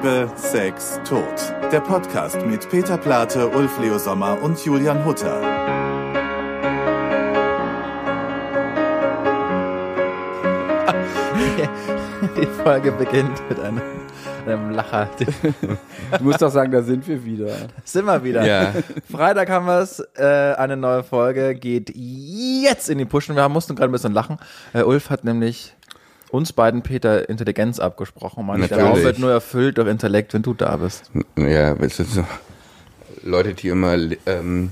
Liebe, Sex, Tod. Der Podcast mit Peter Plate, Ulf Leo Sommer und Julian Hutter. Die Folge beginnt mit einem, einem Lacher. Du musst doch sagen, da sind wir wieder. Sind wir wieder. Ja. Freitag haben wir es. Äh, eine neue Folge geht jetzt in die Pushen. Wir mussten gerade ein bisschen lachen. Äh, Ulf hat nämlich uns beiden, Peter, Intelligenz abgesprochen. Man, der Raum wird nur erfüllt durch Intellekt, wenn du da bist. Ja, es ist so. Leute, die immer ähm,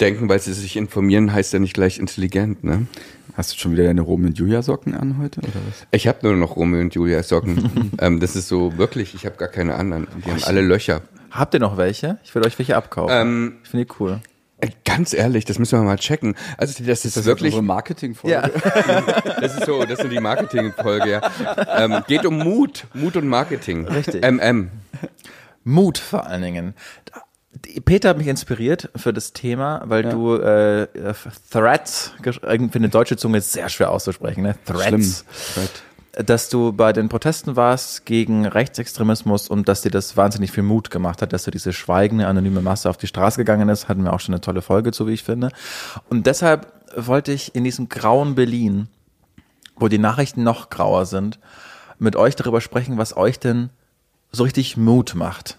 denken, weil sie sich informieren, heißt ja nicht gleich intelligent, ne? Hast du schon wieder deine Romeo und Julia Socken an heute oder was? Ich habe nur noch Romeo und Julia Socken. ähm, das ist so wirklich, ich habe gar keine anderen. Die oh, haben alle Löcher. Habt ihr noch welche? Ich würde euch welche abkaufen. Ähm, ich finde die cool. Äh, ganz ehrlich, das müssen wir mal checken. Also das ist, das wirklich unsere Marketingfolge. Ja. Das ist so, das sind die Marketingfolge. Ja. Ähm, geht um Mut, Mut und Marketing. Richtig. MM. Mut vor allen Dingen. Peter hat mich inspiriert für das Thema, weil ja. du äh, Threats, irgendwie eine deutsche Zunge ist sehr schwer auszusprechen, ne? Threats. Schlimm. Thread dass du bei den Protesten warst gegen Rechtsextremismus und dass dir das wahnsinnig viel Mut gemacht hat, dass du diese schweigende, anonyme Masse auf die Straße gegangen ist. Hatten wir auch schon eine tolle Folge zu, wie ich finde. Und deshalb wollte ich in diesem grauen Berlin, wo die Nachrichten noch grauer sind, mit euch darüber sprechen, was euch denn so richtig Mut macht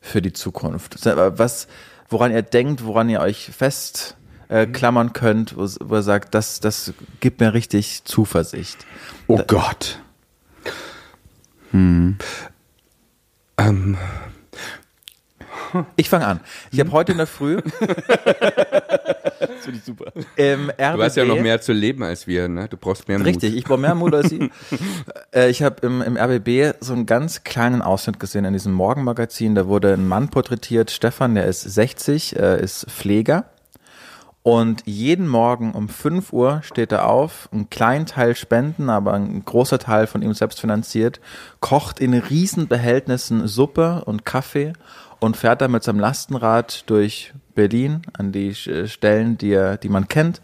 für die Zukunft. Was, woran ihr denkt, woran ihr euch fest äh, mhm. klammern könnt, wo, wo er sagt, das, das gibt mir richtig Zuversicht. Oh da, Gott. Hm. Ähm. Ich fange an. Ich habe mhm. heute in der Früh. das finde ich super. Ähm, du hast ja noch mehr zu leben als wir, ne? Du brauchst mehr Mut. Richtig, ich brauche mehr Mut als Sie. Äh, ich habe im, im RBB so einen ganz kleinen Ausschnitt gesehen in diesem Morgenmagazin. Da wurde ein Mann porträtiert, Stefan, der ist 60, äh, ist Pfleger und jeden Morgen um 5 Uhr steht er auf, einen kleinen Teil spenden, aber ein großer Teil von ihm selbst finanziert, kocht in Riesenbehältnissen Suppe und Kaffee und fährt dann mit seinem Lastenrad durch Berlin an die Stellen, die, er, die man kennt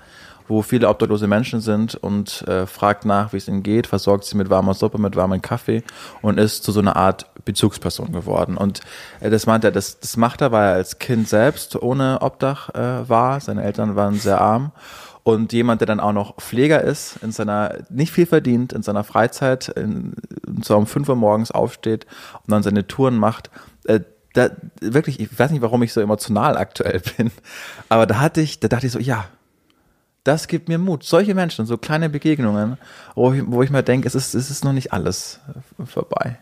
wo viele obdachlose Menschen sind und äh, fragt nach, wie es ihnen geht, versorgt sie mit warmer Suppe, mit warmem Kaffee und ist zu so einer Art Bezugsperson geworden. Und äh, das meint er, das, das macht er, weil er als Kind selbst ohne Obdach äh, war. Seine Eltern waren sehr arm. Und jemand, der dann auch noch Pfleger ist, in seiner, nicht viel verdient, in seiner Freizeit, in, so um 5 Uhr morgens aufsteht und dann seine Touren macht, äh, da, wirklich, ich weiß nicht, warum ich so emotional aktuell bin, aber da hatte ich, da dachte ich so, ja, das gibt mir Mut. Solche Menschen, so kleine Begegnungen, wo ich, wo ich mal denke, es ist, es ist noch nicht alles äh, vorbei.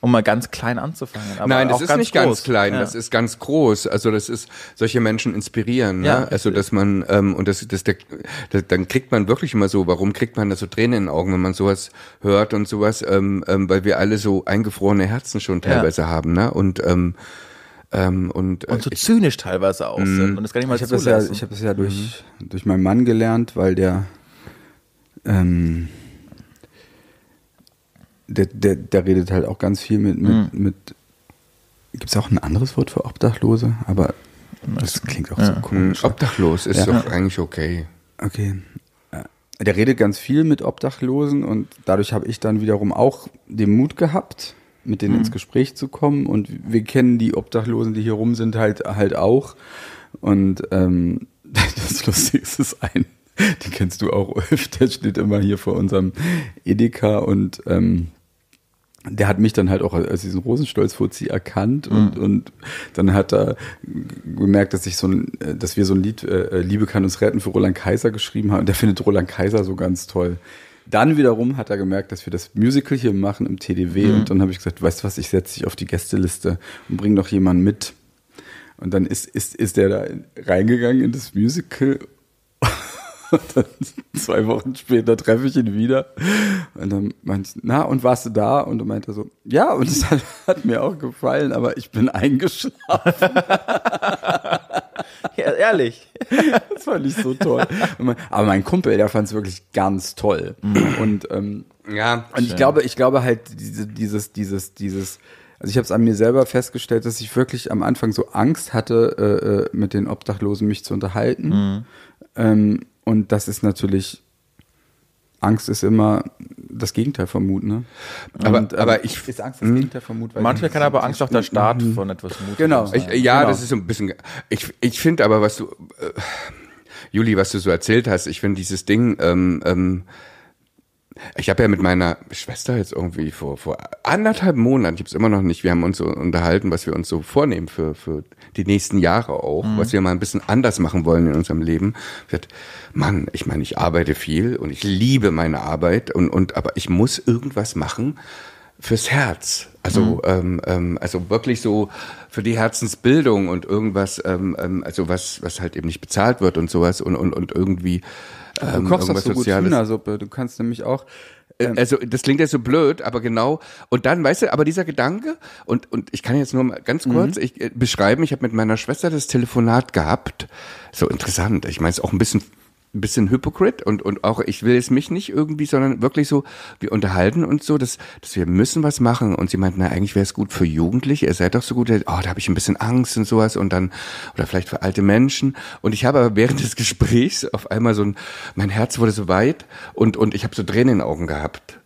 Um mal ganz klein anzufangen. Nein, das ist nicht groß. ganz klein, ja. das ist ganz groß. Also das ist, solche Menschen inspirieren. Ne? Ja, Also dass man, ähm, und das, das, der, das, dann kriegt man wirklich immer so, warum kriegt man da so Tränen in den Augen, wenn man sowas hört und sowas, ähm, ähm, weil wir alle so eingefrorene Herzen schon teilweise ja. haben. Ne? Und ähm, ähm, und, äh, und so ich, zynisch teilweise auch mhm. sind. Und das kann ich mal ich habe das, ja, ich hab das ja durch, mhm. durch meinen Mann gelernt, weil der, ähm, der, der, der redet halt auch ganz viel mit, mit, mhm. mit gibt es auch ein anderes Wort für Obdachlose? Aber das klingt auch ja. so komisch. Mhm. Obdachlos ist ja. doch eigentlich okay. Okay. Äh, der redet ganz viel mit Obdachlosen und dadurch habe ich dann wiederum auch den Mut gehabt, mit denen mhm. ins Gespräch zu kommen. Und wir kennen die Obdachlosen, die hier rum sind, halt, halt auch. Und ähm, das Lustige ist, es ein, den kennst du auch, Ulf, der steht immer hier vor unserem Edeka und ähm, der hat mich dann halt auch als diesen Rosenstolzfuzzi erkannt mhm. und, mhm. und dann hat er gemerkt, dass ich so ein, dass wir so ein Lied äh, äh Liebe kann uns retten für Roland Kaiser geschrieben haben. Und der findet Roland Kaiser so ganz toll. Dann wiederum hat er gemerkt, dass wir das Musical hier machen im TDW. Mhm. Und dann habe ich gesagt, weißt du was, ich setze dich auf die Gästeliste und bring doch jemanden mit. Und dann ist, ist, ist der da reingegangen in das Musical. Und dann zwei Wochen später treffe ich ihn wieder. Und dann meinte ich, na, und warst du da? Und dann meinte er so, ja, und es hat, hat mir auch gefallen, aber ich bin eingeschlafen. Ja, ehrlich. Das fand ich so toll. Aber mein Kumpel, der fand es wirklich ganz toll. Und, ähm, ja, und ich glaube, ich glaube halt, diese, dieses, dieses, dieses, also ich habe es an mir selber festgestellt, dass ich wirklich am Anfang so Angst hatte, äh, äh mit den Obdachlosen mich zu unterhalten. Mhm. Ähm, und das ist natürlich Angst ist immer das Gegenteil von Mut, ne? Aber, und, ähm, aber ich. Ist Angst das Gegenteil von Mut? Weil manchmal kann aber Angst auch der Start mh. von etwas Mut Genau. Ich, ja, genau. das ist so ein bisschen. Ich, ich finde aber, was du. Äh, Juli, was du so erzählt hast, ich finde dieses Ding. Ähm, ähm, ich habe ja mit meiner Schwester jetzt irgendwie vor, vor anderthalb Monaten, ich habe es immer noch nicht, wir haben uns so unterhalten, was wir uns so vornehmen für, für die nächsten Jahre auch, mhm. was wir mal ein bisschen anders machen wollen in unserem Leben. Ich dachte, Mann, ich meine, ich arbeite viel und ich liebe meine Arbeit, und, und, aber ich muss irgendwas machen fürs Herz. Also, mhm. ähm, ähm, also wirklich so für die Herzensbildung und irgendwas, ähm, ähm, also was, was halt eben nicht bezahlt wird und sowas und, und, und irgendwie ähm, du kochst das so gut, Hühnersuppe. Du kannst nämlich auch äh, ähm, also das klingt ja so blöd, aber genau. Und dann, weißt du, aber dieser Gedanke, und, und ich kann jetzt nur mal ganz mhm. kurz mhm. ich, äh, beschreiben, ich habe mit meiner Schwester das Telefonat gehabt. So interessant. Ich meine, es auch ein bisschen ein bisschen Hypocrite und, und auch ich will es mich nicht irgendwie, sondern wirklich so, wir unterhalten uns so, dass, dass wir müssen was machen. Und sie meinten, na, eigentlich wäre es gut für Jugendliche, ihr seid doch so gut, oh, da habe ich ein bisschen Angst und sowas und dann, oder vielleicht für alte Menschen. Und ich habe aber während des Gesprächs auf einmal so ein, mein Herz wurde so weit und, und ich habe so Tränen in den Augen gehabt.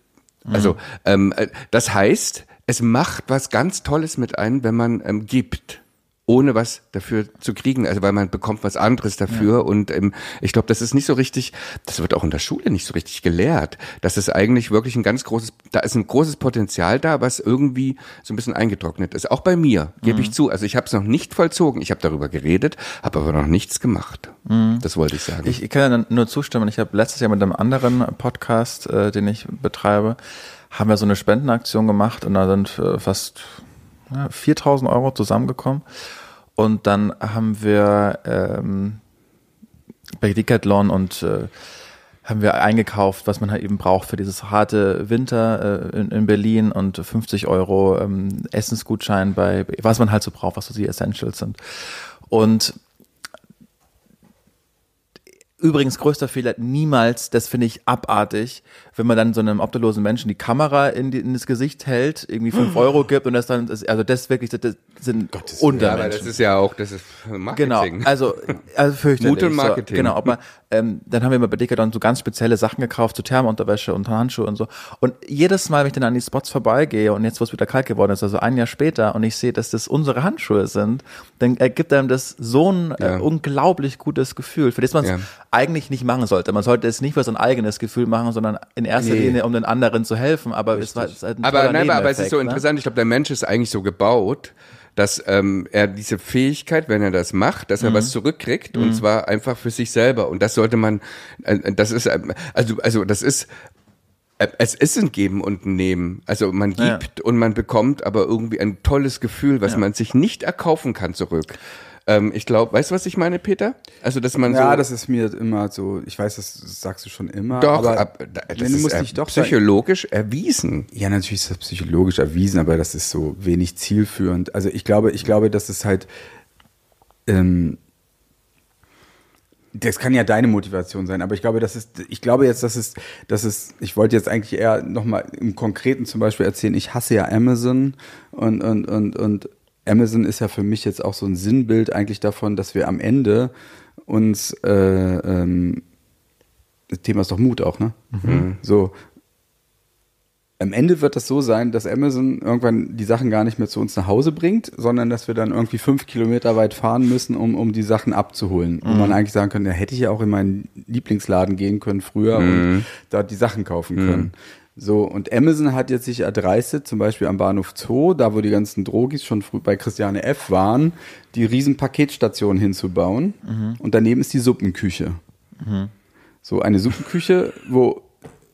Mhm. Also, ähm, äh, das heißt, es macht was ganz Tolles mit einem, wenn man ähm, gibt ohne was dafür zu kriegen, also weil man bekommt was anderes dafür ja. und ähm, ich glaube, das ist nicht so richtig, das wird auch in der Schule nicht so richtig gelehrt, Das ist eigentlich wirklich ein ganz großes, da ist ein großes Potenzial da, was irgendwie so ein bisschen eingetrocknet ist, auch bei mir, gebe mhm. ich zu, also ich habe es noch nicht vollzogen, ich habe darüber geredet, habe aber noch nichts gemacht, mhm. das wollte ich sagen. Ich, ich kann ja nur zustimmen, ich habe letztes Jahr mit einem anderen Podcast, äh, den ich betreibe, haben wir so eine Spendenaktion gemacht und da sind äh, fast ja, 4000 Euro zusammengekommen und dann haben wir ähm, bei Decathlon und äh, haben wir eingekauft, was man halt eben braucht für dieses harte Winter äh, in, in, Berlin und 50 Euro ähm, Essensgutschein bei, was man halt so braucht, was so die Essentials sind. Und übrigens größter Fehler, niemals, das finde ich abartig, wenn man dann so einem obdachlosen Menschen die Kamera in, die, in das Gesicht hält, irgendwie 5 hm. Euro gibt und das dann, also das wirklich, das, sind Gottes Untermenschen. Ja, das ist ja auch, das ist genau, Marketing. Genau, also, also fürchterlich. Gute Marketing. So, genau, aber ähm, dann haben wir immer bei Decathlon so ganz spezielle Sachen gekauft, so Thermounterwäsche und Handschuhe und so. Und jedes Mal, wenn ich dann an die Spots vorbeigehe und jetzt, wo es wieder kalt geworden ist, also ein Jahr später und ich sehe, dass das unsere Handschuhe sind, dann ergibt einem das so ein äh, ja. äh, unglaublich gutes Gefühl, für das man es ja. eigentlich nicht machen sollte. Man sollte es nicht für sein eigenes Gefühl machen, sondern in erster nee. Linie, um den anderen zu helfen, aber es war es halt ein aber, nein, aber es ist so ne? interessant, ich glaube, der Mensch ist eigentlich so gebaut, dass ähm, er diese Fähigkeit, wenn er das macht, dass er mhm. was zurückkriegt mhm. und zwar einfach für sich selber. Und das sollte man, äh, äh das ist, äh, also, also das ist äh, es ist ein Geben und ein Nehmen. Also man gibt ja. und man bekommt aber irgendwie ein tolles Gefühl, was ja. man sich nicht erkaufen kann zurück. Ähm, ich glaube, weißt du, was ich meine, Peter? Also, dass man ja, so. Ja, das ist mir immer so, ich weiß, das sagst du schon immer. Doch, aber ab, das du ist dich doch psychologisch sein. erwiesen. Ja, natürlich ist das psychologisch erwiesen, aber das ist so wenig zielführend. Also ich glaube, ich glaube, dass es halt. Ähm, das kann ja deine Motivation sein, aber ich glaube, das ist, ich glaube jetzt, dass es, dass es, ich wollte jetzt eigentlich eher nochmal im Konkreten zum Beispiel erzählen, ich hasse ja Amazon und, und, und, und Amazon ist ja für mich jetzt auch so ein Sinnbild eigentlich davon, dass wir am Ende uns äh, ähm, das Thema ist doch Mut auch, ne? Mhm. mhm. So. Am Ende wird das so sein, dass Amazon irgendwann die Sachen gar nicht mehr zu uns nach Hause bringt, sondern dass wir dann irgendwie fünf Kilometer weit fahren müssen, um, um die Sachen abzuholen. Mhm. Und man eigentlich sagen könnte, ja, hätte ich ja auch in meinen Lieblingsladen gehen können früher mhm. und da die Sachen kaufen können. Mhm. So, und Amazon hat jetzt sich erdreistet, zum Beispiel am Bahnhof Zoo, da wo die ganzen Drogis schon früh bei Christiane F. waren, die riesen Paketstation hinzubauen. Mhm. Und daneben ist die Suppenküche. Mhm. So eine Suppenküche, wo,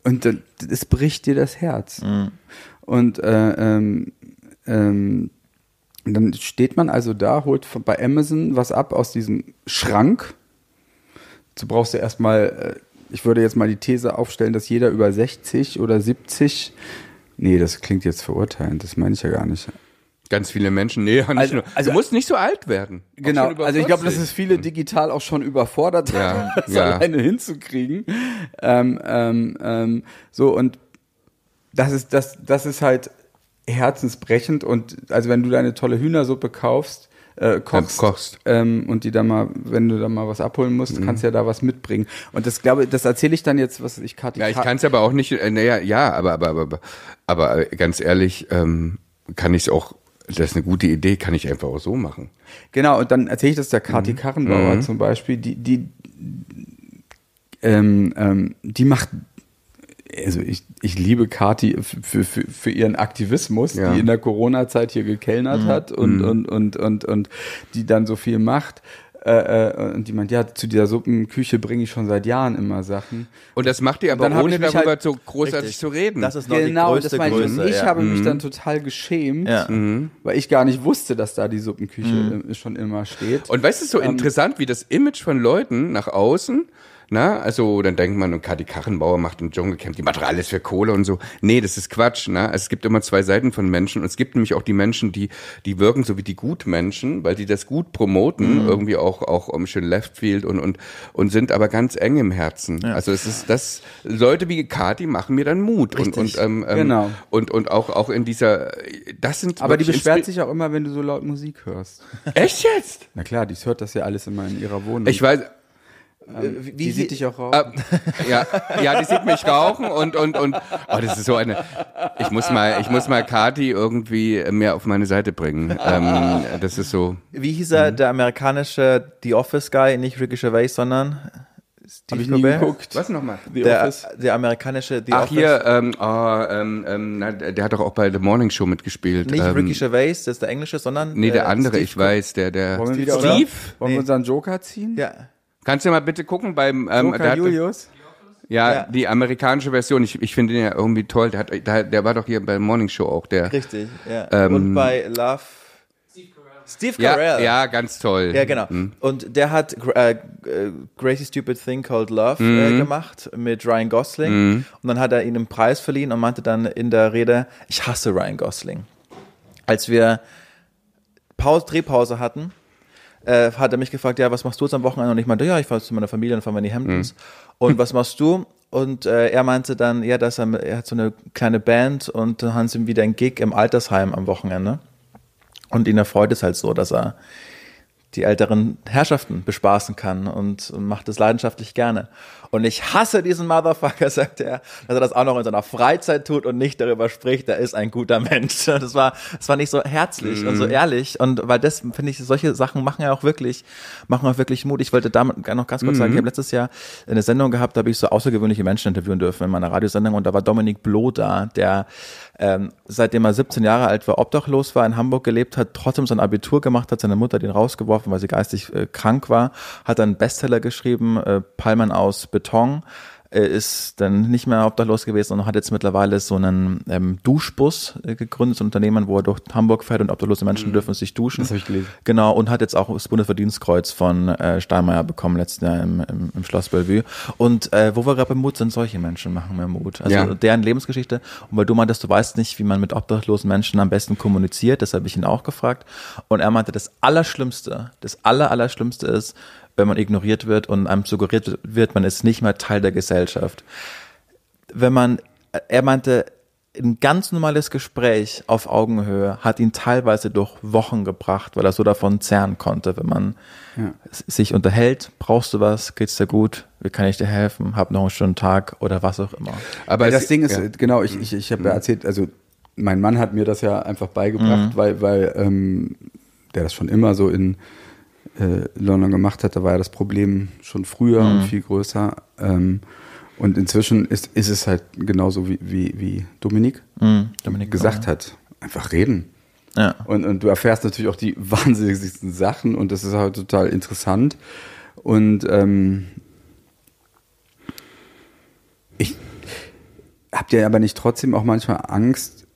und es bricht dir das Herz. Mhm. Und äh, ähm, ähm, dann steht man also da, holt bei Amazon was ab aus diesem Schrank. Dazu brauchst du erstmal äh, ich würde jetzt mal die These aufstellen, dass jeder über 60 oder 70, nee, das klingt jetzt verurteilend, das meine ich ja gar nicht. Ganz viele Menschen, nee, nicht also, nur. Also, musst nicht so alt werden. Genau, also ich glaube, dass es viele hm. digital auch schon überfordert ja, hat, das ja. alleine hinzukriegen. Ähm, ähm, ähm, so, und das ist, das, das ist halt herzensbrechend und also wenn du deine tolle Hühnersuppe kaufst, äh, ähm, kochst, ja, kochst. Ähm, und die dann mal, wenn du dann mal was abholen musst, mhm. kannst ja da was mitbringen. Und das glaube, das erzähle ich dann jetzt, was ich Kati. Ja, ich kann es aber auch nicht. Äh, naja, ja, aber aber aber aber, aber äh, ganz ehrlich, ähm, kann ich es auch das ist eine gute Idee, kann ich einfach auch so machen. Genau, und dann erzähle ich das der Kati mhm. Karrenbauer mhm. zum Beispiel, die, die, ähm, ähm, die macht also ich, ich liebe Kati für, für, für ihren Aktivismus, ja. die in der Corona-Zeit hier gekellnert mhm. hat und, mhm. und, und, und, und die dann so viel macht. Äh, äh und die meint, ja, zu dieser Suppenküche bringe ich schon seit Jahren immer Sachen. Und das macht ihr aber dann ohne darüber halt, so großartig richtig. zu reden. Das ist noch genau, die größte das meine ich. Größe, und ich ja. habe mhm. mich dann total geschämt, ja. Mhm. weil ich gar nicht wusste, dass da die Suppenküche mhm. äh, schon immer steht. Und weißt du, so ähm, interessant, wie das Image von Leuten nach außen na, also dann denkt man, und die Karrenbauer macht im Dschungelcamp die Material alles für Kohle und so. Nee, das ist Quatsch. Ne? Es gibt immer zwei Seiten von Menschen. Und es gibt nämlich auch die Menschen, die, die wirken so wie die Gutmenschen, weil die das gut promoten, mhm. irgendwie auch, auch um schön Leftfield und, und, und sind aber ganz eng im Herzen. Ja. Also es ist das, Leute wie Kati machen mir dann Mut. Richtig. Und, und, ähm, ähm, genau. und, und auch, auch in dieser, das sind. Aber die beschwert sich auch immer, wenn du so laut Musik hörst. Echt jetzt? Na klar, die hört das ja alles immer in ihrer Wohnung. Ich weiß, ähm, äh, wie, die sieht dich auch rauchen. Äh, ja, ja, die sieht mich rauchen und und und. Oh, das ist so eine. Ich muss mal, ich muss mal Kati irgendwie mehr auf meine Seite bringen. Ähm, das ist so. Wie hieß er, mhm. der amerikanische The Office Guy, nicht Ricky Gervais, sondern Steve Hab ich nie geguckt. Was nochmal? The der, Office. Der amerikanische The Ach, Office. Ach hier, ähm, oh, ähm, ähm, na, der hat doch auch bei The Morning Show mitgespielt. Nicht ähm, Ricky Gervais, das ist der englische, sondern Nee, der, der äh, andere, Steve ich weiß, der, der Wollen wir Steve? Wollen wir unseren Joker ziehen? Ja. Kannst du mal bitte gucken beim ähm, Luca hat, Julius? Ja, ja, die amerikanische Version. Ich, ich finde den ja irgendwie toll. Der, hat, der, der war doch hier bei der Morning Show auch der. Richtig, ja. Ähm, Und bei Love. Steve Carell. Ja, ja, ganz toll. Ja, genau. Mhm. Und der hat äh, Crazy äh, Stupid Thing Called Love äh, mhm. äh, gemacht mit Ryan Gosling. Mhm. Und dann hat er ihm einen Preis verliehen und meinte dann in der Rede, ich hasse Ryan Gosling. Als wir Pause, Drehpause hatten, äh, hat er mich gefragt, ja, was machst du jetzt am Wochenende? Und ich meinte, ja, ich fahre zu meiner Familie und fahre mal in die Hamptons. Mhm. Und was machst du? Und äh, er meinte dann, ja, dass er, er hat so eine kleine Band und dann haben sie ihm wieder einen Gig im Altersheim am Wochenende. Und ihn erfreut es halt so, dass er die älteren Herrschaften bespaßen kann und macht es leidenschaftlich gerne. Und ich hasse diesen Motherfucker, sagt er, dass er das auch noch in seiner Freizeit tut und nicht darüber spricht, er ist ein guter Mensch. Das war, das war nicht so herzlich mhm. und so mhm. ehrlich. Und weil das, finde ich, solche Sachen machen ja auch wirklich, machen auch wirklich Mut. Ich wollte damit noch ganz kurz mhm. sagen, ich mhm. habe letztes Jahr eine Sendung gehabt, da habe ich so außergewöhnliche Menschen interviewen dürfen in meiner Radiosendung und da war Dominik Bloh da, der ähm, seitdem er 17 Jahre alt war, obdachlos war, in Hamburg gelebt hat, trotzdem sein Abitur gemacht hat, seine Mutter den rausgeworfen, weil sie geistig äh, krank war, hat dann Bestseller geschrieben, äh, Palmen aus, Bet Beton äh, ist dann nicht mehr obdachlos gewesen und hat jetzt mittlerweile so einen ähm, Duschbus äh, gegründet, so ein Unternehmen, wo er durch Hamburg fährt und obdachlose Menschen mhm. dürfen sich duschen. Das habe ich gelesen. Genau, und hat jetzt auch das Bundesverdienstkreuz von äh, Steinmeier bekommen, letztes Jahr im, im, im Schloss Bellevue. Und äh, wo wir gerade bei Mut sind, solche Menschen machen mehr Mut. Also ja. deren Lebensgeschichte. Und weil du meintest, du weißt nicht, wie man mit obdachlosen Menschen am besten kommuniziert, das habe ich ihn auch gefragt. Und er meinte, das Allerschlimmste, das Aller, Allerschlimmste ist, wenn man ignoriert wird und einem suggeriert wird, man ist nicht mal Teil der Gesellschaft. Wenn man, er meinte, ein ganz normales Gespräch auf Augenhöhe hat ihn teilweise durch Wochen gebracht, weil er so davon zerren konnte, wenn man ja. sich unterhält, brauchst du was, geht's dir gut, wie kann ich dir helfen, hab noch einen schönen Tag oder was auch immer. Aber ja, das Ding ist, ja. genau, ich, ich, ich habe ja mhm. erzählt, also mein Mann hat mir das ja einfach beigebracht, mhm. weil, weil ähm, der das schon immer so in äh, London gemacht hat, da war ja das Problem schon früher mhm. und viel größer. Ähm, und inzwischen ist, ist es halt genauso wie, wie, wie Dominik, mhm. Dominik gesagt auch, ja. hat. Einfach reden. Ja. Und, und du erfährst natürlich auch die wahnsinnigsten Sachen und das ist halt total interessant. Und ähm, ich habt ihr aber nicht trotzdem auch manchmal Angst,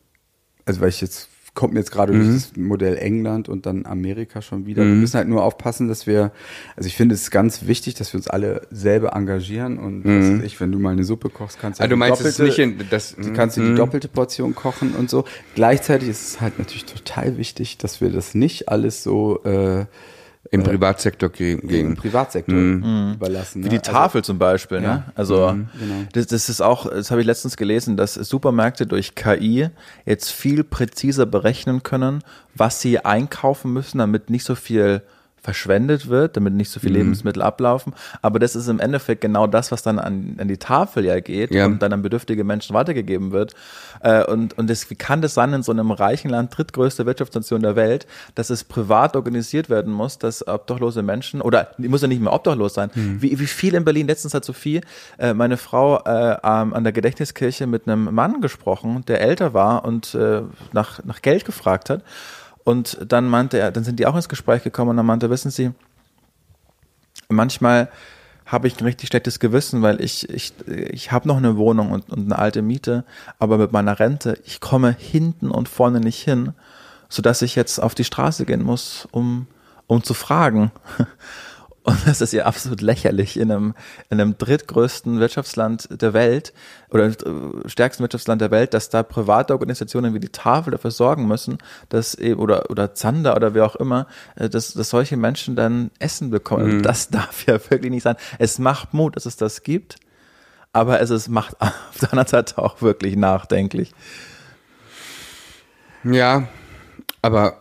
also weil ich jetzt kommt mir jetzt gerade mhm. durch Modell England und dann Amerika schon wieder. Mhm. Wir müssen halt nur aufpassen, dass wir, also ich finde es ganz wichtig, dass wir uns alle selber engagieren und mhm. ich, wenn du mal eine Suppe kochst, kannst du also du halt meinst doppelte, nicht in, das, kannst du die mhm. doppelte Portion kochen und so. Gleichzeitig ist es halt natürlich total wichtig, dass wir das nicht alles so äh, im äh, Privatsektor gehen. Im Privatsektor mhm. überlassen. Ne? Wie die also Tafel also, zum Beispiel. Ne? Ja. Also mhm, genau. das, das, ist auch, das habe ich letztens gelesen, dass Supermärkte durch KI jetzt viel präziser berechnen können, was sie einkaufen müssen, damit nicht so viel verschwendet wird, damit nicht so viel mhm. Lebensmittel ablaufen. Aber das ist im Endeffekt genau das, was dann an, an die Tafel ja geht ja. und dann an bedürftige Menschen weitergegeben wird. Äh, und und das, wie kann das sein in so einem reichen Land, drittgrößte Wirtschaftsnation der Welt, dass es privat organisiert werden muss, dass obdachlose Menschen, oder die muss ja nicht mehr obdachlos sein, mhm. wie, wie viel in Berlin, letztens hat Sophie, äh, meine Frau, äh, an der Gedächtniskirche mit einem Mann gesprochen, der älter war und äh, nach, nach Geld gefragt hat. Und dann meinte er, dann sind die auch ins Gespräch gekommen und er meinte, wissen Sie, manchmal habe ich ein richtig schlechtes Gewissen, weil ich, ich, ich habe noch eine Wohnung und, und eine alte Miete, aber mit meiner Rente, ich komme hinten und vorne nicht hin, sodass ich jetzt auf die Straße gehen muss, um, um zu fragen. Und das ist ja absolut lächerlich in einem, in einem drittgrößten Wirtschaftsland der Welt oder äh, stärksten Wirtschaftsland der Welt, dass da private Organisationen wie die Tafel dafür sorgen müssen, dass eben, oder, oder Zander oder wie auch immer, äh, dass, dass solche Menschen dann Essen bekommen. Mhm. Das darf ja wirklich nicht sein. Es macht Mut, dass es das gibt, aber es ist, macht auf der anderen Seite auch wirklich nachdenklich. Ja, aber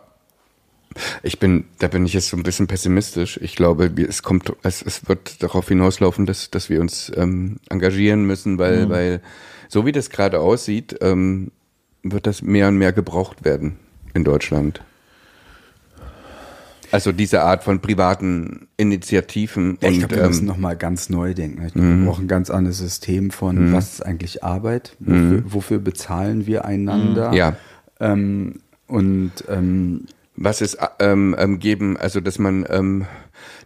ich bin, da bin ich jetzt so ein bisschen pessimistisch. Ich glaube, es kommt, es, es wird darauf hinauslaufen, dass, dass wir uns ähm, engagieren müssen, weil, mhm. weil so wie das gerade aussieht, ähm, wird das mehr und mehr gebraucht werden in Deutschland. Also diese Art von privaten Initiativen. Ja, ich glaube, wir ähm, müssen nochmal ganz neu denken. Ich glaub, wir mhm. brauchen ein ganz anderes System von, mhm. was ist eigentlich Arbeit? Wofür, mhm. wofür bezahlen wir einander? Ja. Ähm, und ähm, was es äh, ähm, ähm, geben, also dass man, ähm,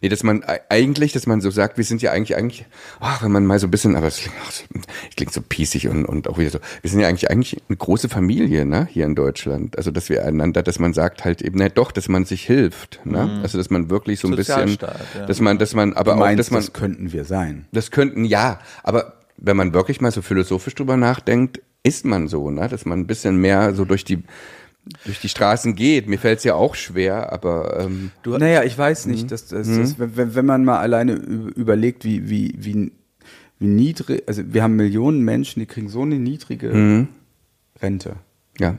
nee, dass man eigentlich, dass man so sagt, wir sind ja eigentlich eigentlich, ach, wenn man mal so ein bisschen, aber es klingt, es klingt so piesig und, und auch wieder so, wir sind ja eigentlich eigentlich eine große Familie, ne, hier in Deutschland. Also dass wir einander, dass man sagt halt eben, na doch, dass man sich hilft, ne? Mhm. Also dass man wirklich so ein bisschen, ja. dass man, dass man, aber meinst, auch, dass man, das könnten wir sein. Das könnten ja, aber wenn man wirklich mal so philosophisch drüber nachdenkt, ist man so, ne? dass man ein bisschen mehr so durch die durch die Straßen geht. Mir fällt es ja auch schwer, aber. Ähm, du naja, ich weiß nicht, mhm. dass, dass, mhm. dass wenn, wenn man mal alleine überlegt, wie, wie, wie, wie niedrig, also wir haben Millionen Menschen, die kriegen so eine niedrige mhm. Rente. Ja.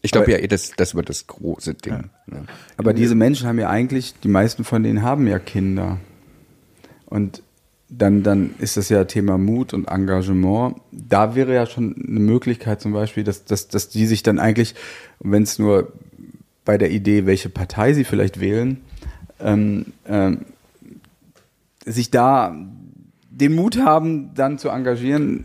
Ich glaube ja, eh, das, das wird das große Ding. Ja. Ja. Ne? Aber diese Menschen haben ja eigentlich, die meisten von denen haben ja Kinder. Und dann, dann ist das ja Thema Mut und Engagement. Da wäre ja schon eine Möglichkeit zum Beispiel, dass, dass, dass die sich dann eigentlich, wenn es nur bei der Idee, welche Partei sie vielleicht wählen, ähm, ähm, sich da den Mut haben, dann zu engagieren,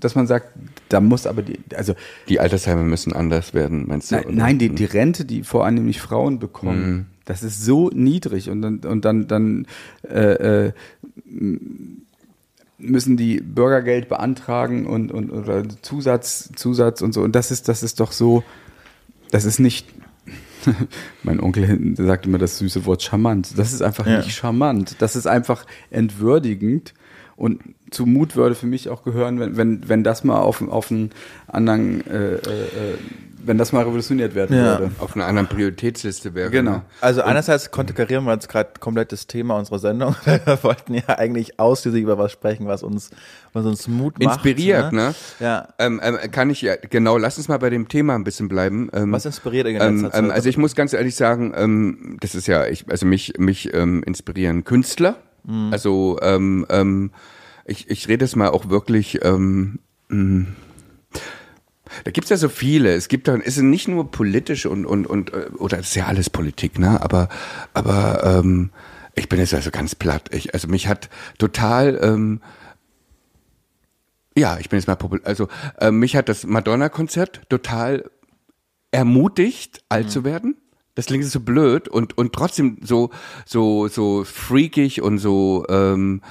dass man sagt, da muss aber die, also. Die Altersheime müssen anders werden, meinst du? Nein, nein die, hm. die Rente, die vor allem nämlich Frauen bekommen, mhm. das ist so niedrig und dann, und dann, dann, äh, äh, müssen die Bürgergeld beantragen und, und oder Zusatz, Zusatz und so. Und das ist, das ist doch so, das ist nicht. mein Onkel hinten sagt immer das süße Wort charmant. Das ist einfach ja. nicht charmant. Das ist einfach entwürdigend. Und zu Mut würde für mich auch gehören, wenn, wenn, wenn das mal auf, auf einen anderen, äh, äh, äh wenn das mal revolutioniert werden ja. würde. Auf einer anderen Prioritätsliste wäre. Genau. Ne? Also Und einerseits konterkarieren wir jetzt gerade komplett das Thema unserer Sendung. Wir wollten ja eigentlich ausschließlich über was sprechen, was uns, was uns Mut macht. Inspiriert, ne? ne? Ja. Ähm, ähm, kann ich, ja, genau, lass uns mal bei dem Thema ein bisschen bleiben. Ähm, was inspiriert in ähm, Zeit? Also ich muss ganz ehrlich sagen, ähm, das ist ja, ich, also mich, mich ähm, inspirieren Künstler. Mhm. Also ähm, ähm, ich, ich rede es mal auch wirklich. Ähm, mh. Hm. Da gibt's ja so viele. Es gibt dann, es sind nicht nur politisch und, und, und, äh, oder es ist ja alles Politik, ne? Aber, aber ähm, ich bin jetzt also ganz platt. Ich, also mich hat total, ähm, ja, ich bin jetzt mal populär. Also äh, mich hat das Madonna-Konzert total ermutigt, alt mhm. zu werden. Das klingt so blöd und, und trotzdem so, so, so freakig und so, ähm,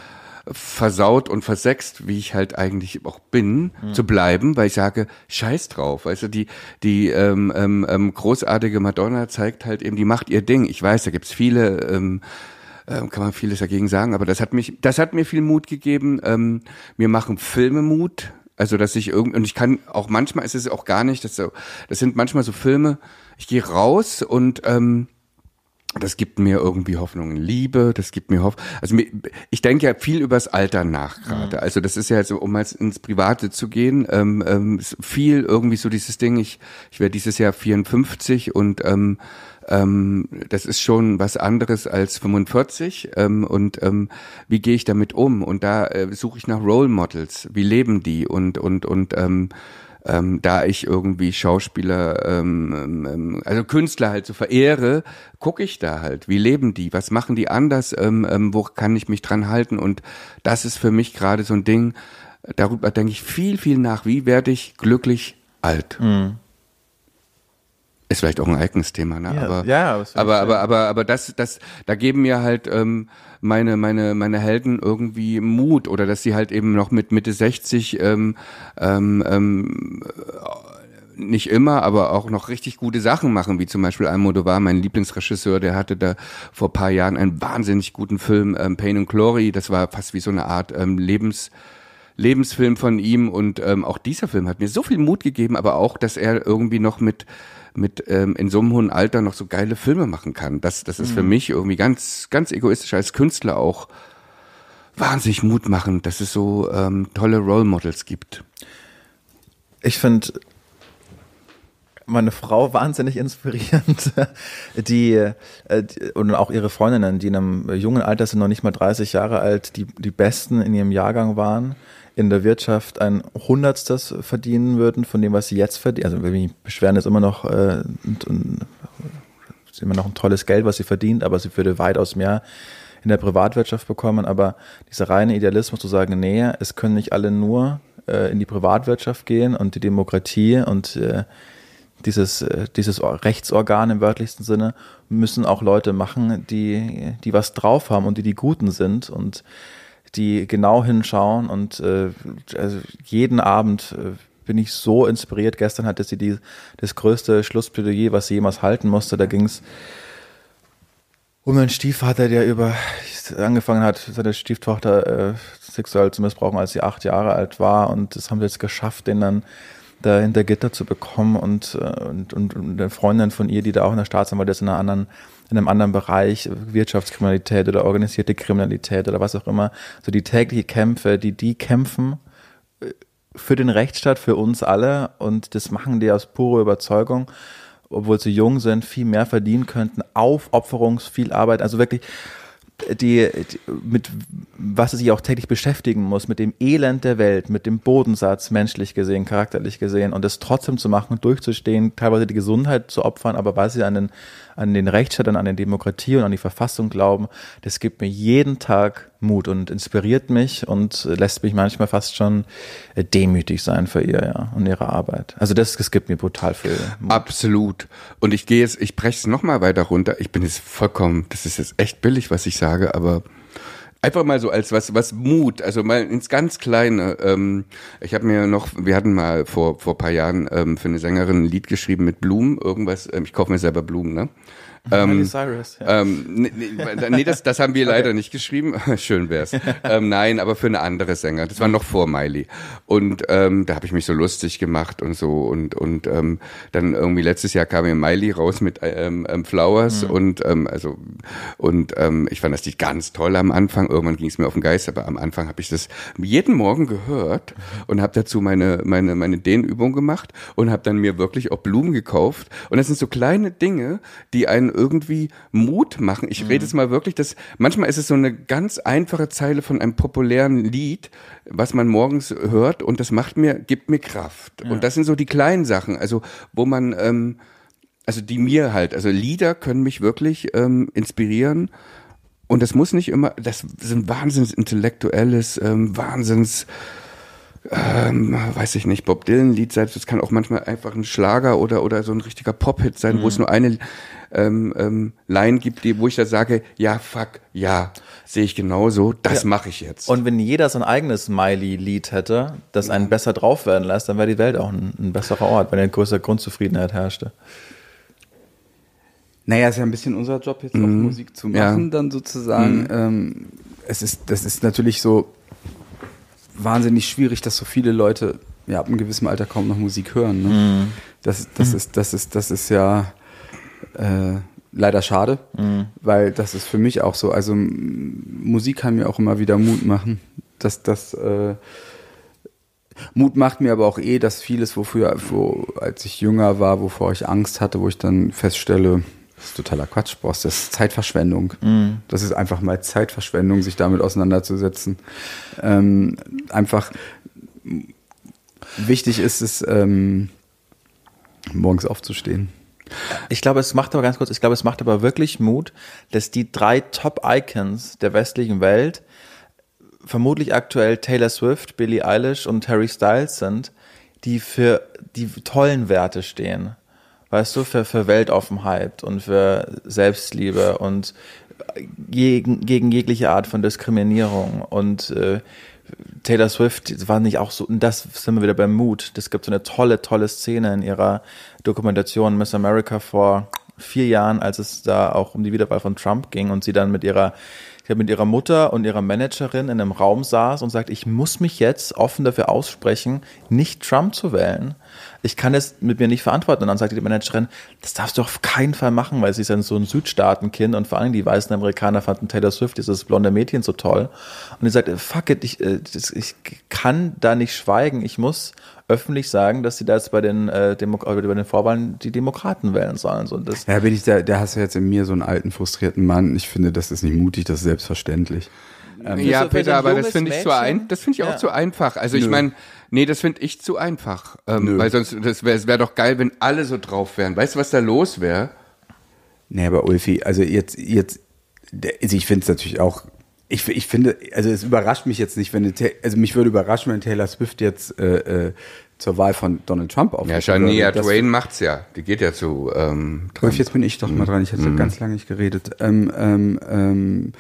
versaut und versext, wie ich halt eigentlich auch bin, mhm. zu bleiben, weil ich sage, scheiß drauf. Weißt du, die, die ähm, ähm, ähm, großartige Madonna zeigt halt eben, die macht ihr Ding. Ich weiß, da gibt's viele, ähm, äh, kann man vieles dagegen sagen, aber das hat mich, das hat mir viel Mut gegeben. Ähm, mir machen Filme Mut. Also, dass ich irgendwie, und ich kann auch manchmal es ist auch gar nicht, das, so, das sind manchmal so Filme, ich gehe raus und ähm, das gibt mir irgendwie Hoffnung in Liebe, das gibt mir Hoffnung. Also ich denke ja viel übers Alter nach gerade. Mhm. Also das ist ja so, um mal ins Private zu gehen, ähm, ähm, viel irgendwie so dieses Ding, ich, ich werde dieses Jahr 54 und ähm, ähm, das ist schon was anderes als 45 ähm, und ähm, wie gehe ich damit um? Und da äh, suche ich nach Role Models, wie leben die und und und ähm, ähm, da ich irgendwie Schauspieler, ähm, ähm, ähm also Künstler halt so verehre, gucke ich da halt, wie leben die, was machen die anders, ähm, ähm, wo kann ich mich dran halten und das ist für mich gerade so ein Ding, darüber denke ich viel, viel nach, wie werde ich glücklich alt. Mhm. Ist vielleicht auch ein eigenes Thema, ne? Ja, aber, ja, aber, aber, aber, aber, aber das, das, da geben mir halt ähm, meine, meine, meine Helden irgendwie Mut oder dass sie halt eben noch mit Mitte 60 ähm, ähm, ähm äh, nicht immer, aber auch noch richtig gute Sachen machen, wie zum Beispiel Almodovar, mein Lieblingsregisseur, der hatte da vor paar Jahren einen wahnsinnig guten Film, ähm, Pain and Glory, das war fast wie so eine Art ähm, Lebens- Lebensfilm von ihm und ähm, auch dieser Film hat mir so viel Mut gegeben, aber auch, dass er irgendwie noch mit mit ähm, in so einem hohen Alter noch so geile Filme machen kann. Das das ist mhm. für mich irgendwie ganz ganz egoistisch als Künstler auch wahnsinnig mutmachend, dass es so ähm, tolle Role Models gibt. Ich finde meine Frau wahnsinnig inspirierend, die, äh, die, und auch ihre Freundinnen, die in einem jungen Alter sind, noch nicht mal 30 Jahre alt, die die besten in ihrem Jahrgang waren in der Wirtschaft ein Hundertstes verdienen würden von dem, was sie jetzt verdienen. Also wir beschweren jetzt immer noch äh, und, und, ist immer noch ein tolles Geld, was sie verdient, aber sie würde weitaus mehr in der Privatwirtschaft bekommen. Aber dieser reine Idealismus zu sagen, nee, es können nicht alle nur äh, in die Privatwirtschaft gehen und die Demokratie und äh, dieses, äh, dieses Rechtsorgan im wörtlichsten Sinne müssen auch Leute machen, die, die was drauf haben und die die Guten sind. Und die genau hinschauen und äh, also jeden Abend äh, bin ich so inspiriert. Gestern hatte sie die, das größte Schlussplädoyer, was sie jemals halten musste. Da ging es um einen Stiefvater, der über angefangen hat, seine Stieftochter äh, sexuell zu missbrauchen, als sie acht Jahre alt war. Und das haben wir jetzt geschafft, den dann da hinter Gitter zu bekommen und, äh, und, und, und eine Freundin von ihr, die da auch in der Staatsanwalt ist, in einer anderen in einem anderen Bereich, Wirtschaftskriminalität oder organisierte Kriminalität oder was auch immer, so die täglichen Kämpfe, die die kämpfen äh, für den Rechtsstaat, für uns alle und das machen die aus purer Überzeugung, obwohl sie jung sind, viel mehr verdienen könnten, Aufopferungs, viel Arbeit, also wirklich äh, die, die, mit was sie sich auch täglich beschäftigen muss, mit dem Elend der Welt, mit dem Bodensatz, menschlich gesehen, charakterlich gesehen, und das trotzdem zu machen, durchzustehen, teilweise die Gesundheit zu opfern, aber weil sie einen, an den Rechtsstaat und an die Demokratie und an die Verfassung glauben, das gibt mir jeden Tag Mut und inspiriert mich und lässt mich manchmal fast schon äh, demütig sein für ihr ja, und ihre Arbeit. Also das, das gibt mir brutal viel. Mut. Absolut. Und ich gehe jetzt, ich breche es nochmal weiter runter. Ich bin jetzt vollkommen, das ist jetzt echt billig, was ich sage, aber Einfach mal so als was, was Mut, also mal ins ganz Kleine. Ähm, ich habe mir noch, wir hatten mal vor vor paar Jahren ähm, für eine Sängerin ein Lied geschrieben mit Blumen, irgendwas. Ähm, ich kaufe mir selber Blumen, ne? Ähm, Cyrus, ja. ähm, nee, nee das, das, haben wir leider okay. nicht geschrieben. Schön wär's. ähm, nein, aber für eine andere Sänger. Das war noch vor Miley. Und ähm, da habe ich mich so lustig gemacht und so. Und, und ähm, dann irgendwie letztes Jahr kam mir Miley raus mit ähm, ähm Flowers mhm. und ähm, also und ähm, ich fand das Lied ganz toll am Anfang. Irgendwann ging es mir auf den Geist, aber am Anfang habe ich das jeden Morgen gehört und habe dazu meine, meine, meine Dehnübung gemacht und habe dann mir wirklich auch Blumen gekauft. Und das sind so kleine Dinge, die einen irgendwie Mut machen. Ich mhm. rede jetzt mal wirklich, dass manchmal ist es so eine ganz einfache Zeile von einem populären Lied, was man morgens hört und das macht mir, gibt mir Kraft. Ja. Und das sind so die kleinen Sachen, also wo man, ähm, also die mir halt, also Lieder können mich wirklich ähm, inspirieren. Und das muss nicht immer, das ist ein wahnsinns intellektuelles, ähm, wahnsinns ähm, weiß ich nicht, Bob Dylan-Lied sein. Das kann auch manchmal einfach ein Schlager oder, oder so ein richtiger Pop-Hit sein, mhm. wo es mhm. nur eine ähm, ähm, Line gibt, die, wo ich da sage, ja, fuck, ja, sehe ich genauso, das ja. mache ich jetzt. Und wenn jeder sein eigenes Miley-Lied hätte, das einen besser drauf werden lässt, dann wäre die Welt auch ein, ein besserer Ort, wenn eine größere Grundzufriedenheit herrschte. Naja, ist ja ein bisschen unser Job, jetzt mhm. auch Musik zu machen, ja. dann sozusagen. Mhm. Ähm, es ist, das ist natürlich so, wahnsinnig schwierig, dass so viele Leute ja ab einem gewissen Alter kaum noch Musik hören. Ne? Mhm. Das, das, mhm. Ist, das, ist, das ist ja äh, leider schade, mhm. weil das ist für mich auch so. Also Musik kann mir auch immer wieder Mut machen, Das, das. Äh, Mut macht mir aber auch eh, dass vieles, wofür, wo, als ich jünger war, wovor ich Angst hatte, wo ich dann feststelle, das ist totaler Quatsch, Boss. das ist Zeitverschwendung. Mhm. Das ist einfach mal Zeitverschwendung, sich damit auseinanderzusetzen. Ähm, einfach wichtig ist es, ähm, morgens aufzustehen. Ich glaube, es macht aber ganz kurz, ich glaube, es macht aber wirklich Mut, dass die drei Top-Icons der westlichen Welt vermutlich aktuell Taylor Swift, Billie Eilish und Harry Styles sind, die für die tollen Werte stehen weißt du, für, für Weltoffenheit und für Selbstliebe und gegen, gegen jegliche Art von Diskriminierung. Und äh, Taylor Swift war nicht auch so, und das sind wir wieder beim Mut. Das gibt so eine tolle, tolle Szene in ihrer Dokumentation Miss America vor vier Jahren, als es da auch um die Wiederwahl von Trump ging und sie dann mit ihrer die mit ihrer Mutter und ihrer Managerin in einem Raum saß und sagt, ich muss mich jetzt offen dafür aussprechen, nicht Trump zu wählen. Ich kann es mit mir nicht verantworten. Und dann sagt die Managerin, das darfst du auf keinen Fall machen, weil sie ist dann so ein Südstaatenkind und vor allem die weißen Amerikaner fanden Taylor Swift, dieses blonde Mädchen, so toll. Und die sagt, fuck it, ich, äh, ich kann da nicht schweigen, ich muss öffentlich sagen, dass sie da jetzt bei den, äh, äh, bei den Vorwahlen die Demokraten wählen sollen. So, das ja, bin ich da, da hast du jetzt in mir so einen alten, frustrierten Mann. Ich finde, das ist nicht mutig, das ist selbstverständlich. Ähm, ja, so Peter, aber das finde ich zu ein, das finde ich ja. auch zu einfach. Also Nö. ich meine, nee, das finde ich zu einfach, ähm, weil sonst das wäre wär doch geil, wenn alle so drauf wären. Weißt du, was da los wäre? Nee, aber Ulfi, also jetzt jetzt also ich finde es natürlich auch ich, ich finde, also es überrascht mich jetzt nicht, wenn eine, also mich würde überraschen, wenn Taylor Swift jetzt äh, äh zur Wahl von Donald Trump auf. Ja, Shania Twain macht's ja. Die geht ja zu ähm, Trump. Wolf, jetzt bin ich doch mal mhm. dran. Ich habe mhm. ganz lange nicht geredet. Ähm, ähm, ähm,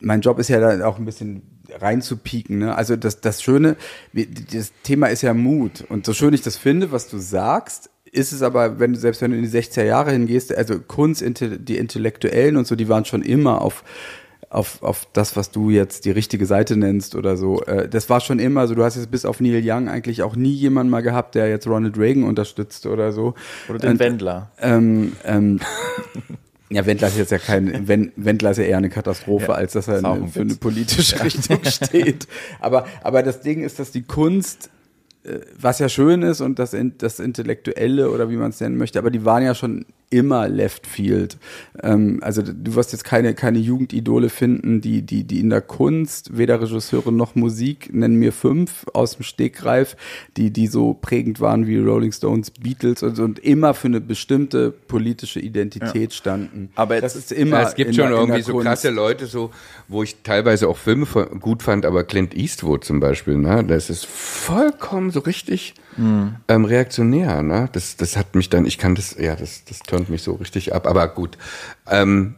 mein Job ist ja da auch ein bisschen reinzupieken. Ne? Also das, das Schöne, das Thema ist ja Mut. Und so schön ich das finde, was du sagst, ist es aber, wenn du, selbst wenn du in die 60er Jahre hingehst, also Kunst, die Intellektuellen und so, die waren schon immer auf auf, auf das, was du jetzt die richtige Seite nennst oder so. Äh, das war schon immer so. Du hast jetzt bis auf Neil Young eigentlich auch nie jemanden mal gehabt, der jetzt Ronald Reagan unterstützt oder so. Oder den Und, Wendler. Ähm, ähm, Ja, Wendler ist jetzt ja kein, Wendler ist ja eher eine Katastrophe, ja, als dass er eine, für eine politische Richtung steht. Aber, aber das Ding ist, dass die Kunst, äh, was ja schön ist und das, das Intellektuelle oder wie man es nennen möchte, aber die waren ja schon immer Left Field. Ähm, also du wirst jetzt keine, keine Jugendidole finden, die, die, die in der Kunst, weder Regisseure noch Musik, nennen mir fünf aus dem Stegreif, die, die so prägend waren wie Rolling Stones, Beatles und, und immer für eine bestimmte politische Identität ja. standen. Aber das ist immer. Ja, es gibt in, schon in irgendwie so Kunst. krasse Leute, so, wo ich teilweise auch Filme gut fand, aber Clint Eastwood zum Beispiel, ne? Das ist vollkommen so richtig mhm. ähm, reaktionär, ne? Das, das hat mich dann, ich kann das, ja, das, das turnt mich so richtig ab. Aber gut. Ähm,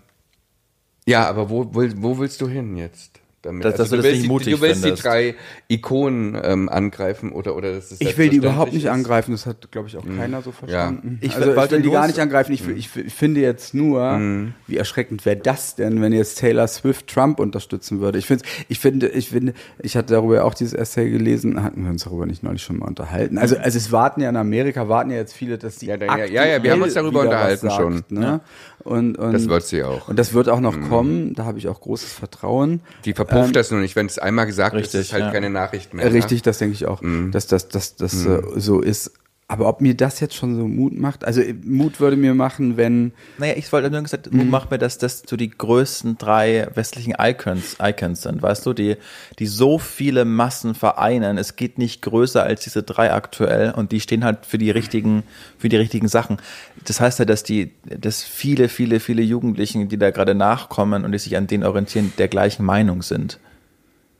ja, aber wo, wo, wo willst du hin jetzt? damit. Dass, also, dass du, du das nicht mutig Du willst findest. die drei Ikonen ähm, angreifen oder, oder das ist Ich will die überhaupt nicht ist. angreifen, das hat, glaube ich, auch mhm. keiner so verstanden. Ja. Ich, also, ich will die gar nicht angreifen, ich, mhm. ich, ich finde jetzt nur, mhm. wie erschreckend wäre das denn, wenn jetzt Taylor Swift Trump unterstützen würde. Ich, finde, ich finde, ich finde, ich hatte darüber auch dieses Essay gelesen, hatten wir uns darüber nicht neulich schon mal unterhalten. Also, also es warten ja in Amerika, warten ja jetzt viele, dass die Ja, ja, ja, ja, wir haben uns darüber unterhalten sagt, schon. Ne? Ja. Ne? Und, und, das wird sie auch. Und das wird auch noch mhm. kommen, da habe ich auch großes Vertrauen. Die Ver verpufft ähm, das nur nicht. Wenn es einmal gesagt richtig, ist, ist halt ja. keine Nachricht mehr. Richtig, ne? das denke ich auch, mhm. dass das, das, das äh, mhm. so ist. Aber ob mir das jetzt schon so Mut macht? Also äh, Mut würde mir machen, wenn. Naja, ich wollte nur gesagt, Mut mhm. macht mir, dass das so die größten drei westlichen Icons, Icons sind, weißt du, die, die so viele Massen vereinen. Es geht nicht größer als diese drei aktuell und die stehen halt für die richtigen, für die richtigen Sachen. Das heißt ja, dass die, dass viele, viele, viele Jugendlichen, die da gerade nachkommen und die sich an denen orientieren, der gleichen Meinung sind.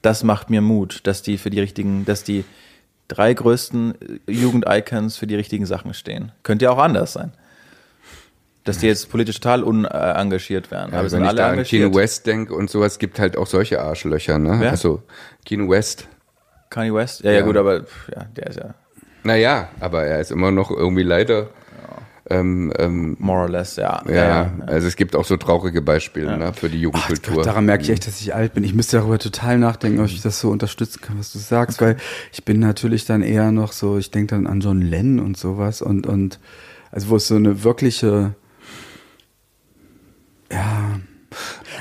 Das macht mir Mut, dass die für die richtigen, dass die drei größten äh, Jugend-Icons für die richtigen Sachen stehen. Könnte ja auch anders sein. Dass die jetzt politisch total unengagiert werden. Ja, also aber wenn ich da an Kino West denke und sowas, gibt halt auch solche Arschlöcher, ne? Wer? Also Kino West. Kanye West? Ja, ja, ja, gut, aber ja, der ist ja. Naja, aber er ist immer noch irgendwie leider ähm, ähm, More or less, ja. Ja, ja, ja. Also es gibt auch so traurige Beispiele ja. ne, für die Jugendkultur. Oh daran merke ich mhm. echt, dass ich alt bin. Ich müsste darüber total nachdenken, ob ich das so unterstützen kann, was du sagst, okay. weil ich bin natürlich dann eher noch so, ich denke dann an John Lennon und sowas und, und also wo es so eine wirkliche, ja,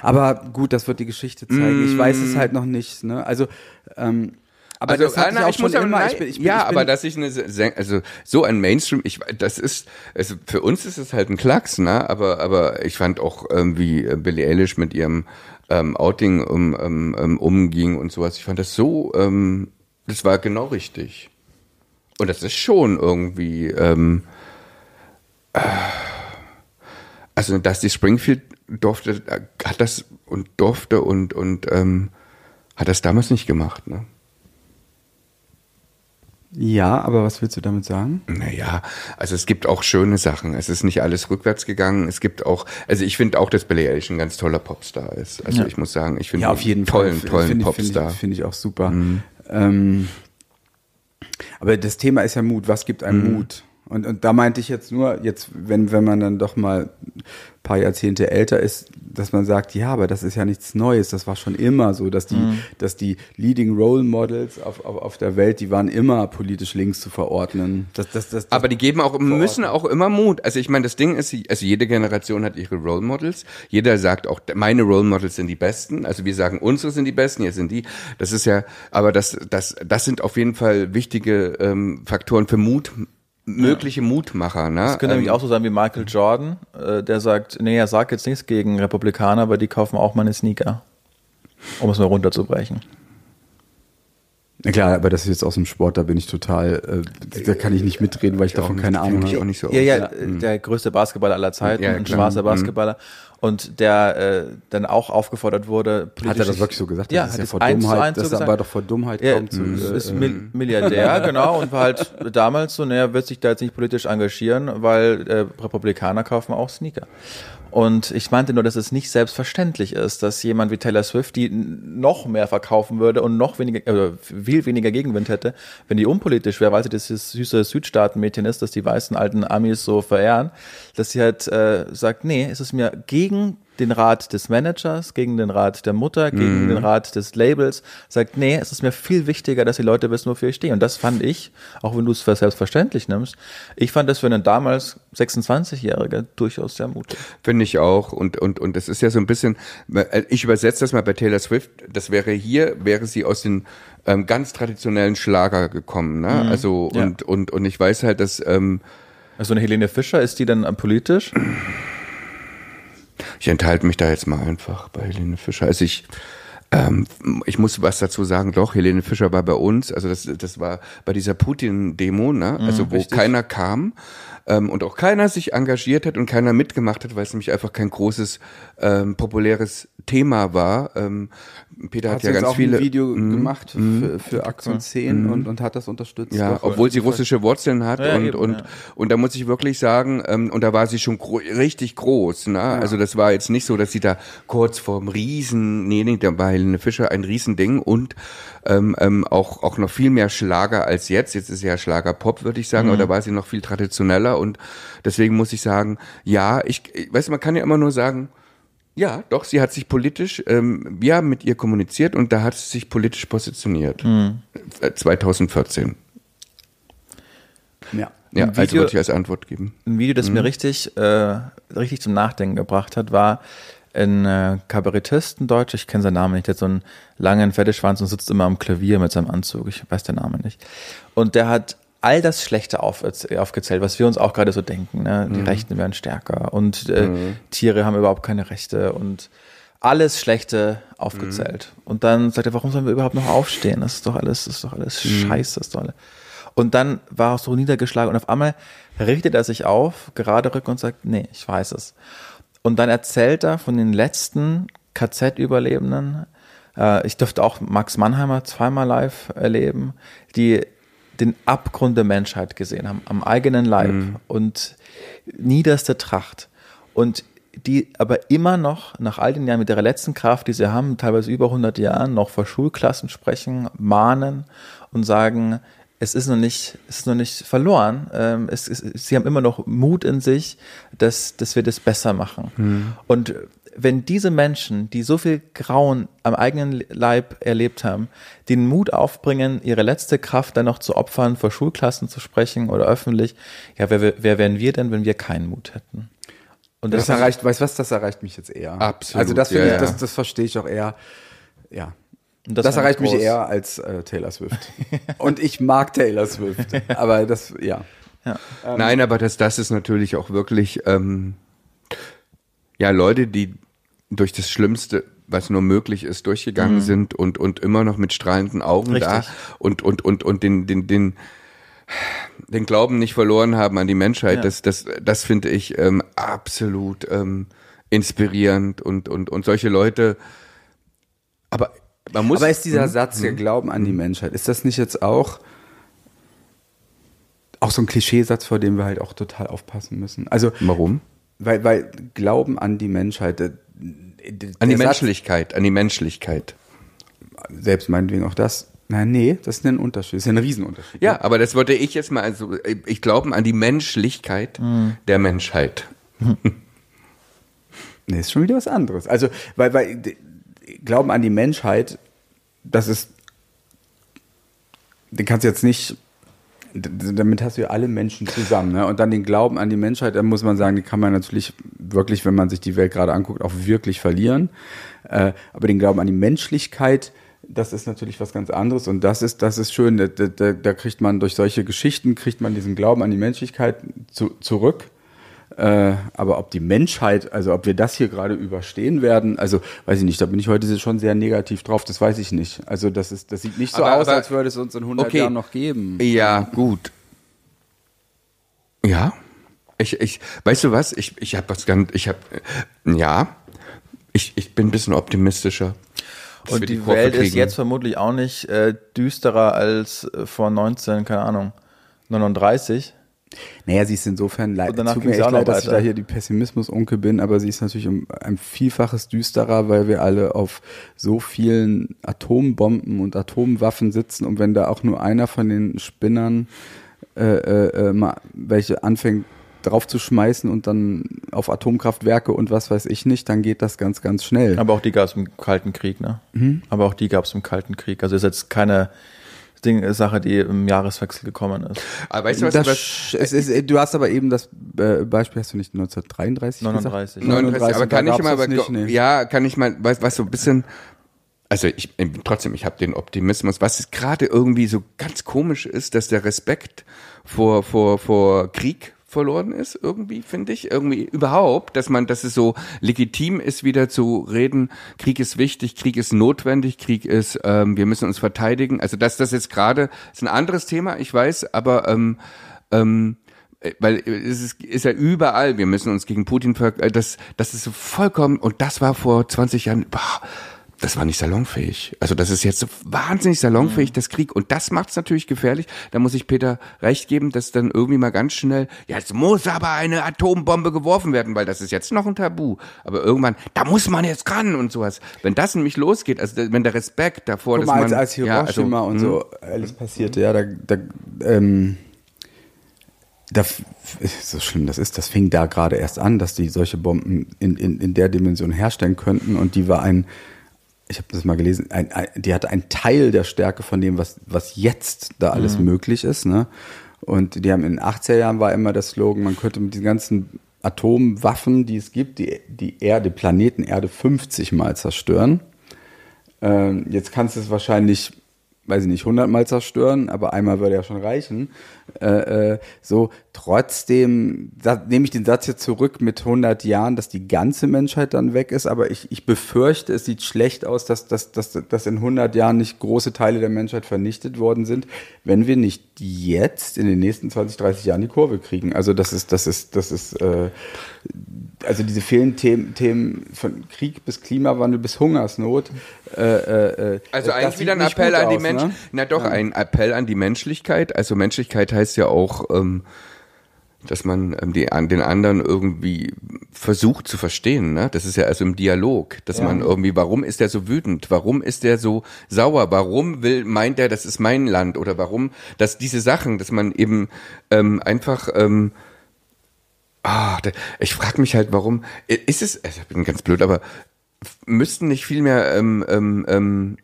aber gut, das wird die Geschichte zeigen. Mm. Ich weiß es mm. halt noch nicht. Ne? Also ähm, aber also, das hatte na, ich, ich muss aber, immer. Nein, ich bin, ich bin, ja, ich bin, aber dass ich eine, also so ein Mainstream, ich, das ist, also für uns ist es halt ein Klacks, ne? Aber, aber ich fand auch, ähm, wie äh, Billie Eilish mit ihrem ähm, Outing um, um, ähm, ähm, umging und sowas, ich fand das so, ähm, das war genau richtig. Und das ist schon irgendwie, ähm, äh, also dass die Springfield durfte, äh, hat das und durfte und, und ähm, hat das damals nicht gemacht, ne? Ja, aber was willst du damit sagen? Naja, also es gibt auch schöne Sachen. Es ist nicht alles rückwärts gegangen. Es gibt auch, also ich finde auch, dass Billy Eilish ein ganz toller Popstar ist. Also ja. ich muss sagen, ich finde ja, auf jeden tollen, Fall. tollen find, Popstar. Finde ich, find ich, auch super. Mhm. Ähm, aber das Thema ist ja Mut. Was gibt einem mhm. Mut? Und, und da meinte ich jetzt nur, jetzt, wenn, wenn man dann doch mal paar Jahrzehnte älter ist, dass man sagt, ja, aber das ist ja nichts Neues, das war schon immer so, dass die, mhm. dass die Leading Role Models auf, auf, auf der Welt, die waren immer politisch links zu verordnen. Das, das, das, das aber die geben auch, müssen auch immer Mut. Also ich meine, das Ding ist, also jede Generation hat ihre Role Models, jeder sagt auch, meine Role Models sind die besten, also wir sagen, unsere sind die besten, jetzt sind die, das ist ja, aber das, das, das sind auf jeden Fall wichtige ähm, Faktoren für Mut mögliche Mutmacher. Ne? Das könnte ähm, nämlich auch so sein wie Michael Jordan, äh, der sagt, nee, er sagt jetzt nichts gegen Republikaner, aber die kaufen auch meine Sneaker. Um es mal runterzubrechen. Na klar, aber das ist jetzt aus dem Sport, da bin ich total, äh, da kann ich nicht mitreden, weil ich, ich davon nicht, keine Ahnung habe. so. Ja, aus. Äh, ja, der größte Basketballer aller Zeiten, ja, ein schwarzer mhm. Basketballer. Mhm und der äh, dann auch aufgefordert wurde. Hat er das wirklich so gesagt? Ja, das ist ja vor Dummheit, das so ist aber doch vor Dummheit ja, kommt. Zu, äh, ist äh, Milliardär, genau, und war halt damals so, naja, wird sich da jetzt nicht politisch engagieren, weil äh, Republikaner kaufen auch Sneaker. Und ich meinte nur, dass es nicht selbstverständlich ist, dass jemand wie Taylor Swift, die noch mehr verkaufen würde und noch weniger, also viel weniger Gegenwind hätte, wenn die unpolitisch wäre, weil sie dieses süße Südstaatenmädchen ist, das die weißen alten Amis so verehren, dass sie halt äh, sagt, nee, es ist mir gegen den Rat des Managers, gegen den Rat der Mutter, gegen mhm. den Rat des Labels, sagt, nee, es ist mir viel wichtiger, dass die Leute wissen, wofür ich stehe. Und das fand ich, auch wenn du es für selbstverständlich nimmst, ich fand das für einen damals 26 jährigen durchaus sehr mutig. Finde ich auch. Und, und, und das ist ja so ein bisschen, ich übersetze das mal bei Taylor Swift, das wäre hier, wäre sie aus den ähm, ganz traditionellen Schlager gekommen. Ne? Mhm. Also, und, ja. und, und ich weiß halt, dass. Ähm, also eine Helene Fischer, ist die dann politisch? ich enthalte mich da jetzt mal einfach bei Helene Fischer. Also ich, ähm, ich muss was dazu sagen, doch, Helene Fischer war bei uns, also das, das war bei dieser Putin-Demo, ne? Mhm, also mhm, wo richtig. keiner kam ähm, und auch keiner sich engagiert hat und keiner mitgemacht hat, weil es nämlich einfach kein großes, ähm, populäres Thema war. Ähm, Peter hat, hat ja ganz auch viele ein Video mh, gemacht mh, für, für Aktion 10 mh. und, und hat das unterstützt. Ja, doch, obwohl sie russische Wurzeln hat ja, und eben, und ja. und da muss ich wirklich sagen, ähm, und da war sie schon gro richtig groß. Ne? Ja. Also das war jetzt nicht so, dass sie da kurz vorm Riesen, nee, nee, da war Helene Fischer ein Riesending und ähm, ähm, auch auch noch viel mehr Schlager als jetzt. Jetzt ist ja Schlager Pop, würde ich sagen, mhm. aber da war sie noch viel traditioneller und deswegen muss ich sagen, ja, ich, ich weiß, man kann ja immer nur sagen ja, doch, sie hat sich politisch, ähm, wir haben mit ihr kommuniziert und da hat sie sich politisch positioniert. Mhm. 2014. Äh, ja. Ja, also Video, also wollte ich als Antwort geben. Ein Video, das mhm. mir richtig, äh, richtig zum Nachdenken gebracht hat, war ein äh, Kabarettisten, Deutsch, ich kenne seinen Namen nicht, der hat so einen langen Pferdeschwanz und sitzt immer am Klavier mit seinem Anzug, ich weiß den Namen nicht. Und der hat all das Schlechte auf, aufgezählt, was wir uns auch gerade so denken. Ne? Die mhm. Rechten werden stärker und äh, mhm. Tiere haben überhaupt keine Rechte und alles Schlechte aufgezählt. Mhm. Und dann sagt er, warum sollen wir überhaupt noch aufstehen? Das ist doch alles, das ist doch alles mhm. Scheiße, das ist doch alles. Und dann war er so niedergeschlagen und auf einmal richtet er sich auf, gerade rück und sagt, nee, ich weiß es. Und dann erzählt er von den letzten KZ-Überlebenden, äh, ich durfte auch Max Mannheimer zweimal live erleben, die den Abgrund der Menschheit gesehen haben, am eigenen Leib mhm. und niederste Tracht. Und die aber immer noch nach all den Jahren mit ihrer letzten Kraft, die sie haben, teilweise über 100 Jahren, noch vor Schulklassen sprechen, mahnen und sagen, es ist noch nicht, es ist noch nicht verloren. Ähm, es, es, sie haben immer noch Mut in sich, dass, dass wir das besser machen. Mhm. Und wenn diese Menschen, die so viel Grauen am eigenen Leib erlebt haben, den Mut aufbringen, ihre letzte Kraft dann noch zu opfern, vor Schulklassen zu sprechen oder öffentlich, ja, wer, wer wären wir denn, wenn wir keinen Mut hätten? Und das, das erreicht, weißt du was, das erreicht mich jetzt eher. Absolut. Also das, ja, ich, das, das verstehe ich auch eher. Ja. Und das, das erreicht groß. mich eher als äh, Taylor Swift. Und ich mag Taylor Swift. aber das, ja. ja. Ähm, Nein, aber das, das ist natürlich auch wirklich. Ähm, ja, Leute, die durch das Schlimmste was nur möglich ist, durchgegangen mhm. sind und, und immer noch mit strahlenden Augen Richtig. da und, und, und, und den, den, den, den Glauben nicht verloren haben an die Menschheit, ja. das, das, das finde ich ähm, absolut ähm, inspirierend und, und, und solche Leute. Aber man muss. Aber ist dieser mhm. Satz, der mhm. glauben an die mhm. Menschheit, ist das nicht jetzt auch auch so ein Klischeesatz, vor dem wir halt auch total aufpassen müssen? Also warum? weil, weil Glauben an die Menschheit. Äh, an die Menschlichkeit, an die Menschlichkeit. Selbst meinetwegen auch das. Nein, nee, das ist ein Unterschied, das ist ein Riesenunterschied. Ja, ja. Ne? aber das wollte ich jetzt mal, also äh, ich glaube an die Menschlichkeit mhm. der Menschheit. Nee, ist schon wieder was anderes. Also, weil, weil Glauben an die Menschheit, das ist, den kannst du jetzt nicht damit hast du ja alle Menschen zusammen. Ne? Und dann den Glauben an die Menschheit, da muss man sagen, die kann man natürlich wirklich, wenn man sich die Welt gerade anguckt, auch wirklich verlieren. Äh, aber den Glauben an die Menschlichkeit, das ist natürlich was ganz anderes und das ist, das ist schön. Da, da, da kriegt man durch solche Geschichten, kriegt man diesen Glauben an die Menschlichkeit zu, zurück äh, aber ob die Menschheit, also ob wir das hier gerade überstehen werden, also weiß ich nicht, da bin ich heute schon sehr negativ drauf, das weiß ich nicht. Also das, ist, das sieht nicht so aber, aus, aber, als würde es uns in 100 okay. Jahren noch geben. Ja, gut. Ja. Ich, ich, weißt du was? Ich, ich habe was ganz, ich habe, ja, ich, ich bin ein bisschen optimistischer. Und die, die Welt kriegen. ist jetzt vermutlich auch nicht äh, düsterer als äh, vor 19, keine Ahnung, 39. Naja, sie ist insofern leid. Tut mir echt leid, dass ich da hier die Pessimismus-Onkel bin, aber sie ist natürlich ein Vielfaches düsterer, weil wir alle auf so vielen Atombomben und Atomwaffen sitzen und wenn da auch nur einer von den Spinnern äh, äh, äh mal welche anfängt draufzuschmeißen und dann auf Atomkraftwerke und was weiß ich nicht, dann geht das ganz, ganz schnell. Aber auch die gab es im Kalten Krieg, ne? Mhm. Aber auch die gab es im Kalten Krieg. Also ist jetzt keine Ding, äh, Sache, die im Jahreswechsel gekommen ist. Aber ah, weißt du, was, das, was ist, äh, du hast aber eben das äh, Beispiel, hast du nicht 1933 39. 39, 39, aber kann ich mal, aber, nicht, nee. ja, kann ich mal, was, was so ein bisschen, also ich, trotzdem, ich habe den Optimismus, was gerade irgendwie so ganz komisch ist, dass der Respekt vor, vor, vor Krieg, verloren ist, irgendwie, finde ich. Irgendwie überhaupt, dass man, dass es so legitim ist, wieder zu reden, Krieg ist wichtig, Krieg ist notwendig, Krieg ist, ähm, wir müssen uns verteidigen. Also dass das jetzt gerade ist ein anderes Thema, ich weiß, aber ähm, ähm, weil es ist, ist ja überall, wir müssen uns gegen Putin ver äh, das, das ist vollkommen, und das war vor 20 Jahren überhaupt das war nicht salonfähig. Also das ist jetzt so wahnsinnig salonfähig, mhm. das Krieg. Und das macht es natürlich gefährlich. Da muss ich Peter recht geben, dass dann irgendwie mal ganz schnell, ja, jetzt muss aber eine Atombombe geworfen werden, weil das ist jetzt noch ein Tabu. Aber irgendwann, da muss man jetzt ran und sowas. Wenn das nämlich losgeht, also wenn der Respekt davor, Guck dass mal, man... Als, als Hiroshima ja, also, und so hm. alles passierte, ja, da... da ähm da, so schlimm das ist, das fing da gerade erst an, dass die solche Bomben in, in, in der Dimension herstellen könnten und die war ein ich habe das mal gelesen, ein, ein, die hatte einen Teil der Stärke von dem, was, was jetzt da alles mhm. möglich ist. Ne? Und die haben in den 80er Jahren war immer der Slogan, man könnte mit den ganzen Atomwaffen, die es gibt, die, die Erde, Planeten Erde 50 mal zerstören. Ähm, jetzt kannst du es wahrscheinlich weiß ich nicht, hundertmal zerstören, aber einmal würde ja schon reichen. Äh, äh, so, trotzdem da, nehme ich den Satz jetzt zurück mit 100 Jahren, dass die ganze Menschheit dann weg ist, aber ich, ich befürchte, es sieht schlecht aus, dass, dass, dass, dass in 100 Jahren nicht große Teile der Menschheit vernichtet worden sind, wenn wir nicht jetzt in den nächsten 20, 30 Jahren die Kurve kriegen. Also das ist, das ist, das ist, äh, also diese vielen Themen, Themen von Krieg bis Klimawandel bis Hungersnot, äh, äh, äh, also eigentlich wieder ein Appell an die Menschen. Ne? Na doch, ja. ein Appell an die Menschlichkeit. Also Menschlichkeit heißt ja auch, ähm, dass man ähm, die, an den anderen irgendwie versucht zu verstehen. Ne? Das ist ja also im Dialog, dass ja. man irgendwie, warum ist der so wütend? Warum ist der so sauer? Warum will meint der, das ist mein Land? Oder warum, dass diese Sachen, dass man eben ähm, einfach ähm, Ah, ich frage mich halt, warum ist es? Also ich bin ganz blöd, aber müssten nicht viel mehr ähm, ähm, ähm,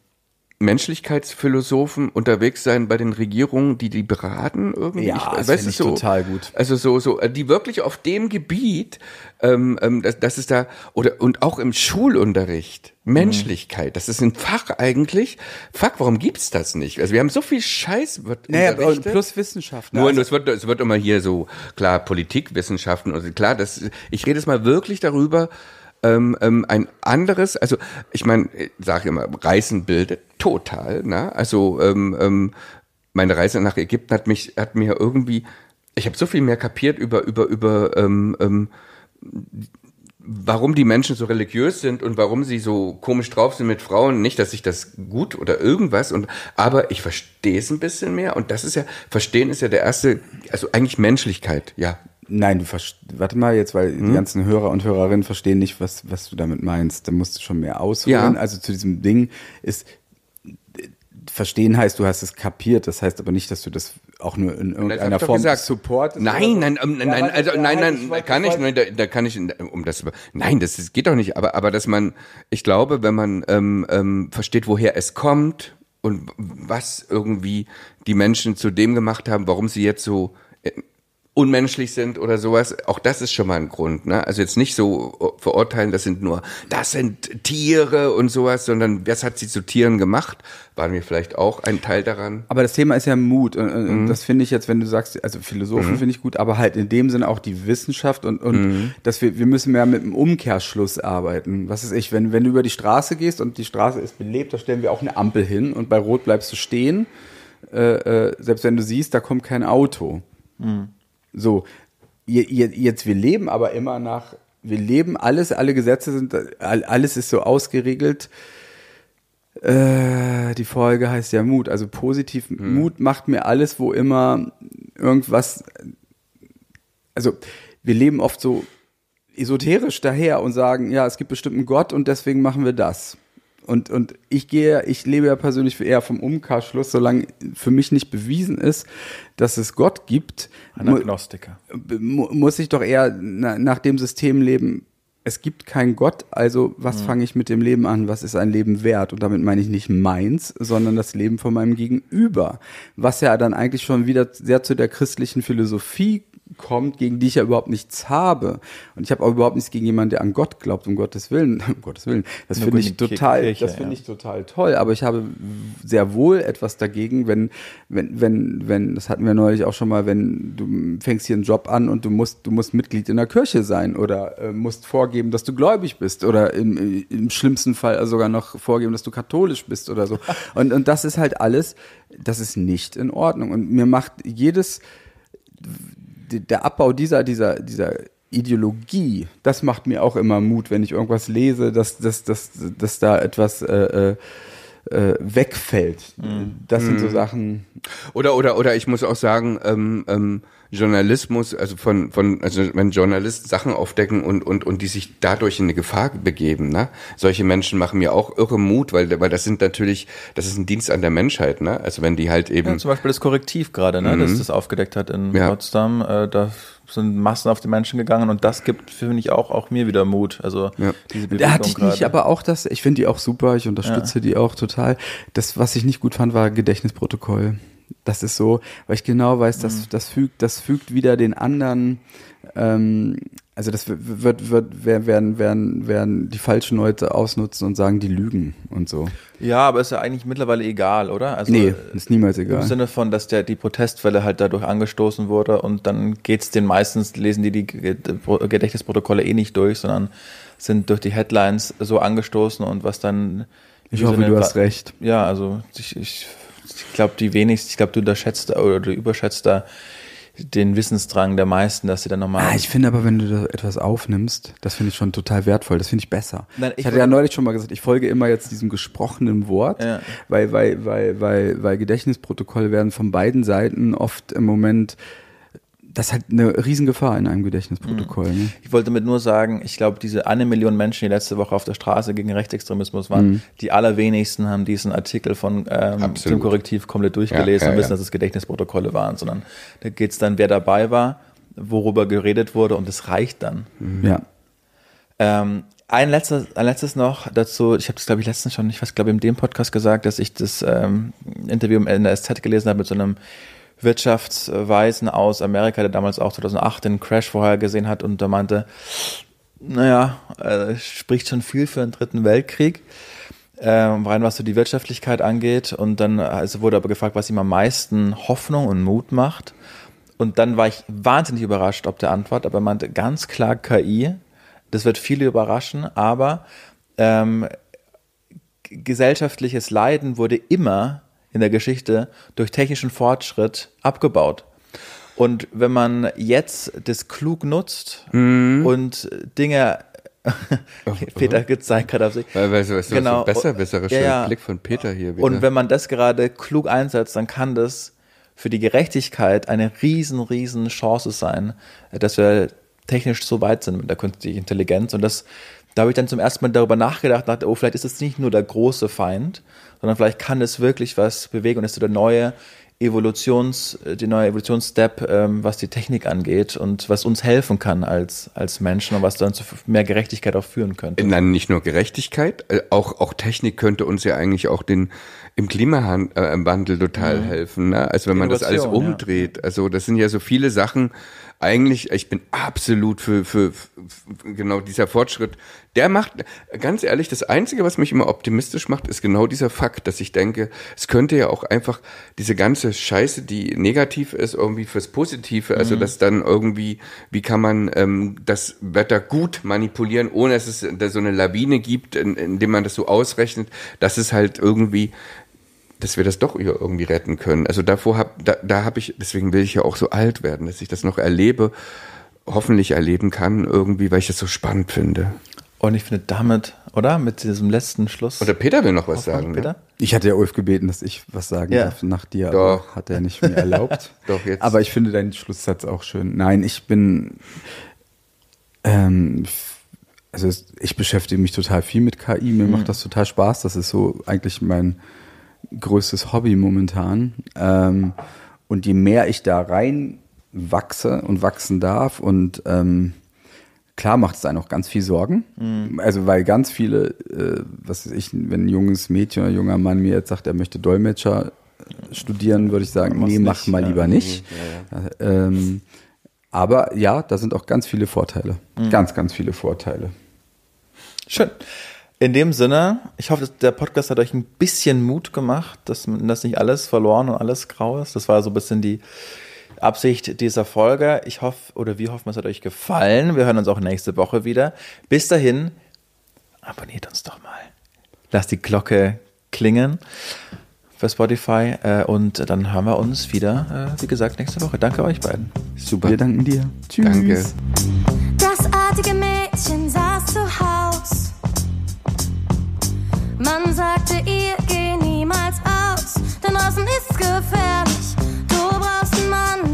Menschlichkeitsphilosophen unterwegs sein bei den Regierungen, die die beraten irgendwie. Ja, ich, das weißt ich so, total gut. Also so so, äh, die wirklich auf dem Gebiet, ähm, ähm, das, das ist da oder und auch im Schulunterricht mhm. Menschlichkeit. Mhm. Das ist ein Fach eigentlich. Fuck, warum gibt's das nicht? Also wir haben so viel Scheiß wird naja, unterrichtet. plus Wissenschaften. Ne? Nur also. es wird es wird immer hier so klar Politikwissenschaften Also klar, das ich rede jetzt mal wirklich darüber ähm, ähm, ein anderes, also ich meine, sage immer, Reisen bildet total. Ne? Also ähm, ähm, meine Reise nach Ägypten hat mich, hat mir irgendwie, ich habe so viel mehr kapiert über über über ähm, ähm, warum die Menschen so religiös sind und warum sie so komisch drauf sind mit Frauen. Nicht, dass ich das gut oder irgendwas und, aber ich verstehe es ein bisschen mehr und das ist ja, verstehen ist ja der erste, also eigentlich Menschlichkeit, ja, Nein, du warte mal jetzt, weil hm? die ganzen Hörer und Hörerinnen verstehen nicht, was, was du damit meinst. Da musst du schon mehr ausholen. Ja. Also zu diesem Ding ist, verstehen heißt, du hast es kapiert. Das heißt aber nicht, dass du das auch nur in irgendeiner Form gesagt, Support. Nein, nein, ähm, nein, ja, nein, also, ja, nein, nein, ich kann ich, nein, da, da kann ich, um das, nein, das, das geht doch nicht. Aber, aber dass man, ich glaube, wenn man ähm, ähm, versteht, woher es kommt und was irgendwie die Menschen zu dem gemacht haben, warum sie jetzt so äh, unmenschlich sind oder sowas, auch das ist schon mal ein Grund. Ne? Also jetzt nicht so verurteilen, das sind nur, das sind Tiere und sowas, sondern was hat sie zu Tieren gemacht? Waren wir vielleicht auch ein Teil daran? Aber das Thema ist ja Mut. Und, und mhm. das finde ich jetzt, wenn du sagst, also Philosophen mhm. finde ich gut, aber halt in dem Sinne auch die Wissenschaft und, und mhm. dass wir, wir müssen mehr mit einem Umkehrschluss arbeiten. Was ist ich, wenn, wenn du über die Straße gehst und die Straße ist belebt, da stellen wir auch eine Ampel hin und bei Rot bleibst du stehen, äh, äh, selbst wenn du siehst, da kommt kein Auto. Mhm. So, jetzt wir leben aber immer nach, wir leben alles, alle Gesetze sind, alles ist so ausgeregelt. Äh, die Folge heißt ja Mut, also positiv. Mhm. Mut macht mir alles, wo immer irgendwas, also wir leben oft so esoterisch daher und sagen, ja, es gibt bestimmt einen Gott und deswegen machen wir das und, und ich gehe, ich lebe ja persönlich eher vom Umkehrschluss, solange für mich nicht bewiesen ist, dass es Gott gibt. Anagnostiker. Mu muss ich doch eher na, nach dem System leben, es gibt keinen Gott, also was mhm. fange ich mit dem Leben an? Was ist ein Leben wert? Und damit meine ich nicht meins, sondern das Leben von meinem Gegenüber. Was ja dann eigentlich schon wieder sehr zu der christlichen Philosophie kommt, gegen die ich ja überhaupt nichts habe. Und ich habe auch überhaupt nichts gegen jemanden, der an Gott glaubt, um Gottes Willen. Um Gottes Willen. Das finde ich total, Kirche, das finde ja. ich total toll. Aber ich habe sehr wohl etwas dagegen, wenn, wenn, wenn, wenn, das hatten wir neulich auch schon mal, wenn du fängst hier einen Job an und du musst, du musst Mitglied in der Kirche sein oder äh, musst vorgeben, dass du gläubig bist oder im, im schlimmsten Fall sogar noch vorgeben, dass du katholisch bist oder so. Und, und das ist halt alles, das ist nicht in Ordnung. Und mir macht jedes, der Abbau dieser, dieser, dieser Ideologie, das macht mir auch immer Mut, wenn ich irgendwas lese, dass, dass, dass, dass da etwas äh, äh, äh wegfällt. Mhm. Das sind so mhm. Sachen. Oder, oder, oder ich muss auch sagen, ähm, ähm, Journalismus, also von, von, also wenn Journalisten Sachen aufdecken und, und, und die sich dadurch in eine Gefahr begeben, ne? Solche Menschen machen mir auch irre Mut, weil, weil das sind natürlich, das ist ein Dienst an der Menschheit, ne? Also wenn die halt eben. Ja, zum Beispiel das Korrektiv gerade, ne? Mhm. Das das aufgedeckt hat in ja. Potsdam, äh, da sind Massen auf die Menschen gegangen und das gibt, finde ich, auch, auch mir wieder Mut. Also ja. diese Bewegung Da hatte ich grade. nicht, aber auch das, ich finde die auch super, ich unterstütze ja. die auch total. Das, was ich nicht gut fand, war Gedächtnisprotokoll. Das ist so, weil ich genau weiß, dass mhm. das fügt, das fügt wieder den anderen, ähm, also das wird, wird, werden, werden, werden die falschen Leute ausnutzen und sagen, die lügen und so. Ja, aber ist ja eigentlich mittlerweile egal, oder? Also nee, ist niemals egal. Im Sinne von, dass der, die Protestwelle halt dadurch angestoßen wurde und dann geht's den meistens, lesen die die Gedächtnisprotokolle eh nicht durch, sondern sind durch die Headlines so angestoßen und was dann. Ich hoffe, du hast recht. Ja, also ich, ich ich glaube, die wenigsten, ich glaube, du unterschätzt oder du überschätzt da den Wissensdrang der meisten, dass sie dann nochmal. Ah, ich finde aber, wenn du da etwas aufnimmst, das finde ich schon total wertvoll. Das finde ich besser. Nein, ich, ich hatte ja neulich schon mal gesagt, ich folge immer jetzt diesem gesprochenen Wort, ja. weil, weil, weil, weil, weil Gedächtnisprotokolle werden von beiden Seiten oft im Moment das ist halt eine Riesengefahr in einem Gedächtnisprotokoll. Mhm. Ne? Ich wollte damit nur sagen, ich glaube, diese eine Million Menschen, die letzte Woche auf der Straße gegen Rechtsextremismus waren, mhm. die allerwenigsten haben diesen Artikel von ähm, Tim Korrektiv komplett durchgelesen ja, ja, und wissen, ja. dass es Gedächtnisprotokolle waren, sondern da geht es dann, wer dabei war, worüber geredet wurde und es reicht dann. Mhm. Ja. Ähm, ein letztes, ein letztes noch dazu, ich habe das glaube ich letztens schon, ich weiß glaube in dem Podcast gesagt, dass ich das ähm, Interview in der SZ gelesen habe mit so einem Wirtschaftsweisen aus Amerika, der damals auch 2008 den Crash vorher gesehen hat und da meinte, naja, äh, spricht schon viel für einen Dritten Weltkrieg, äh, rein was so die Wirtschaftlichkeit angeht. Und dann also wurde aber gefragt, was ihm am meisten Hoffnung und Mut macht. Und dann war ich wahnsinnig überrascht ob der Antwort, aber er meinte ganz klar KI. Das wird viele überraschen, aber ähm, gesellschaftliches Leiden wurde immer in der Geschichte durch technischen Fortschritt abgebaut. Und wenn man jetzt das klug nutzt mhm. und Dinge Peter gezeigt gerade auf sich. Weil, weil, weißt du, genau. was besser, besserer ja, ja. Blick von Peter hier wieder. Und wenn man das gerade klug einsetzt, dann kann das für die Gerechtigkeit eine riesen, riesen Chance sein, dass wir technisch so weit sind mit der künstlichen Intelligenz. Und das, da habe ich dann zum ersten Mal darüber nachgedacht, dachte, oh, vielleicht ist es nicht nur der große Feind, sondern vielleicht kann es wirklich was bewegen und ist so der neue Evolutions, äh, die neue Evolutionsstep, ähm, was die Technik angeht und was uns helfen kann als, als Menschen und was dann zu mehr Gerechtigkeit auch führen könnte. Nein, nicht nur Gerechtigkeit, äh, auch, auch Technik könnte uns ja eigentlich auch den, im Klimawandel äh, total mhm. helfen. Ne? Also wenn Innovation, man das alles umdreht. Ja. Also das sind ja so viele Sachen, eigentlich, ich bin absolut für, für, für genau dieser Fortschritt. Der macht, ganz ehrlich, das Einzige, was mich immer optimistisch macht, ist genau dieser Fakt, dass ich denke, es könnte ja auch einfach diese ganze Scheiße, die negativ ist, irgendwie fürs Positive, also mhm. also dass dann irgendwie, wie kann man ähm, das Wetter gut manipulieren, ohne dass es da so eine Lawine gibt, in, indem man das so ausrechnet, dass es halt irgendwie dass wir das doch irgendwie retten können. Also davor hab, da, da habe ich, deswegen will ich ja auch so alt werden, dass ich das noch erlebe, hoffentlich erleben kann irgendwie, weil ich das so spannend finde. Und ich finde damit, oder? Mit diesem letzten Schluss. Oder Peter will noch was sagen. Ne? Peter? Ne? Ich hatte ja Ulf gebeten, dass ich was sagen ja. darf nach dir, aber Doch. hat er nicht mir erlaubt. Doch, jetzt. Aber ich finde deinen Schlusssatz auch schön. Nein, ich bin. Ähm, also ich beschäftige mich total viel mit KI, mir mhm. macht das total Spaß. Das ist so eigentlich mein größtes Hobby momentan. Ähm, und je mehr ich da rein wachse und wachsen darf und ähm, klar macht es einen auch ganz viel Sorgen. Mhm. Also weil ganz viele, äh, was weiß ich, wenn ein junges Mädchen oder junger Mann mir jetzt sagt, er möchte Dolmetscher äh, studieren, würde ich sagen, nee, mach nicht, mal ja, lieber nicht. Ja, ja. Äh, ähm, aber ja, da sind auch ganz viele Vorteile. Mhm. Ganz, ganz viele Vorteile. Schön. In dem Sinne, ich hoffe, der Podcast hat euch ein bisschen Mut gemacht, dass, dass nicht alles verloren und alles grau ist. Das war so ein bisschen die Absicht dieser Folge. Ich hoffe, oder wir hoffen, es hat euch gefallen. Wir hören uns auch nächste Woche wieder. Bis dahin, abonniert uns doch mal. Lasst die Glocke klingen für Spotify äh, und dann hören wir uns wieder, äh, wie gesagt, nächste Woche. Danke euch beiden. Super. Wir danken dir. Tschüss. Danke. Das artige Mädchen saß zu Hause. Man sagte ihr, geh niemals aus, denn draußen ist's gefährlich. Du brauchst einen Mann.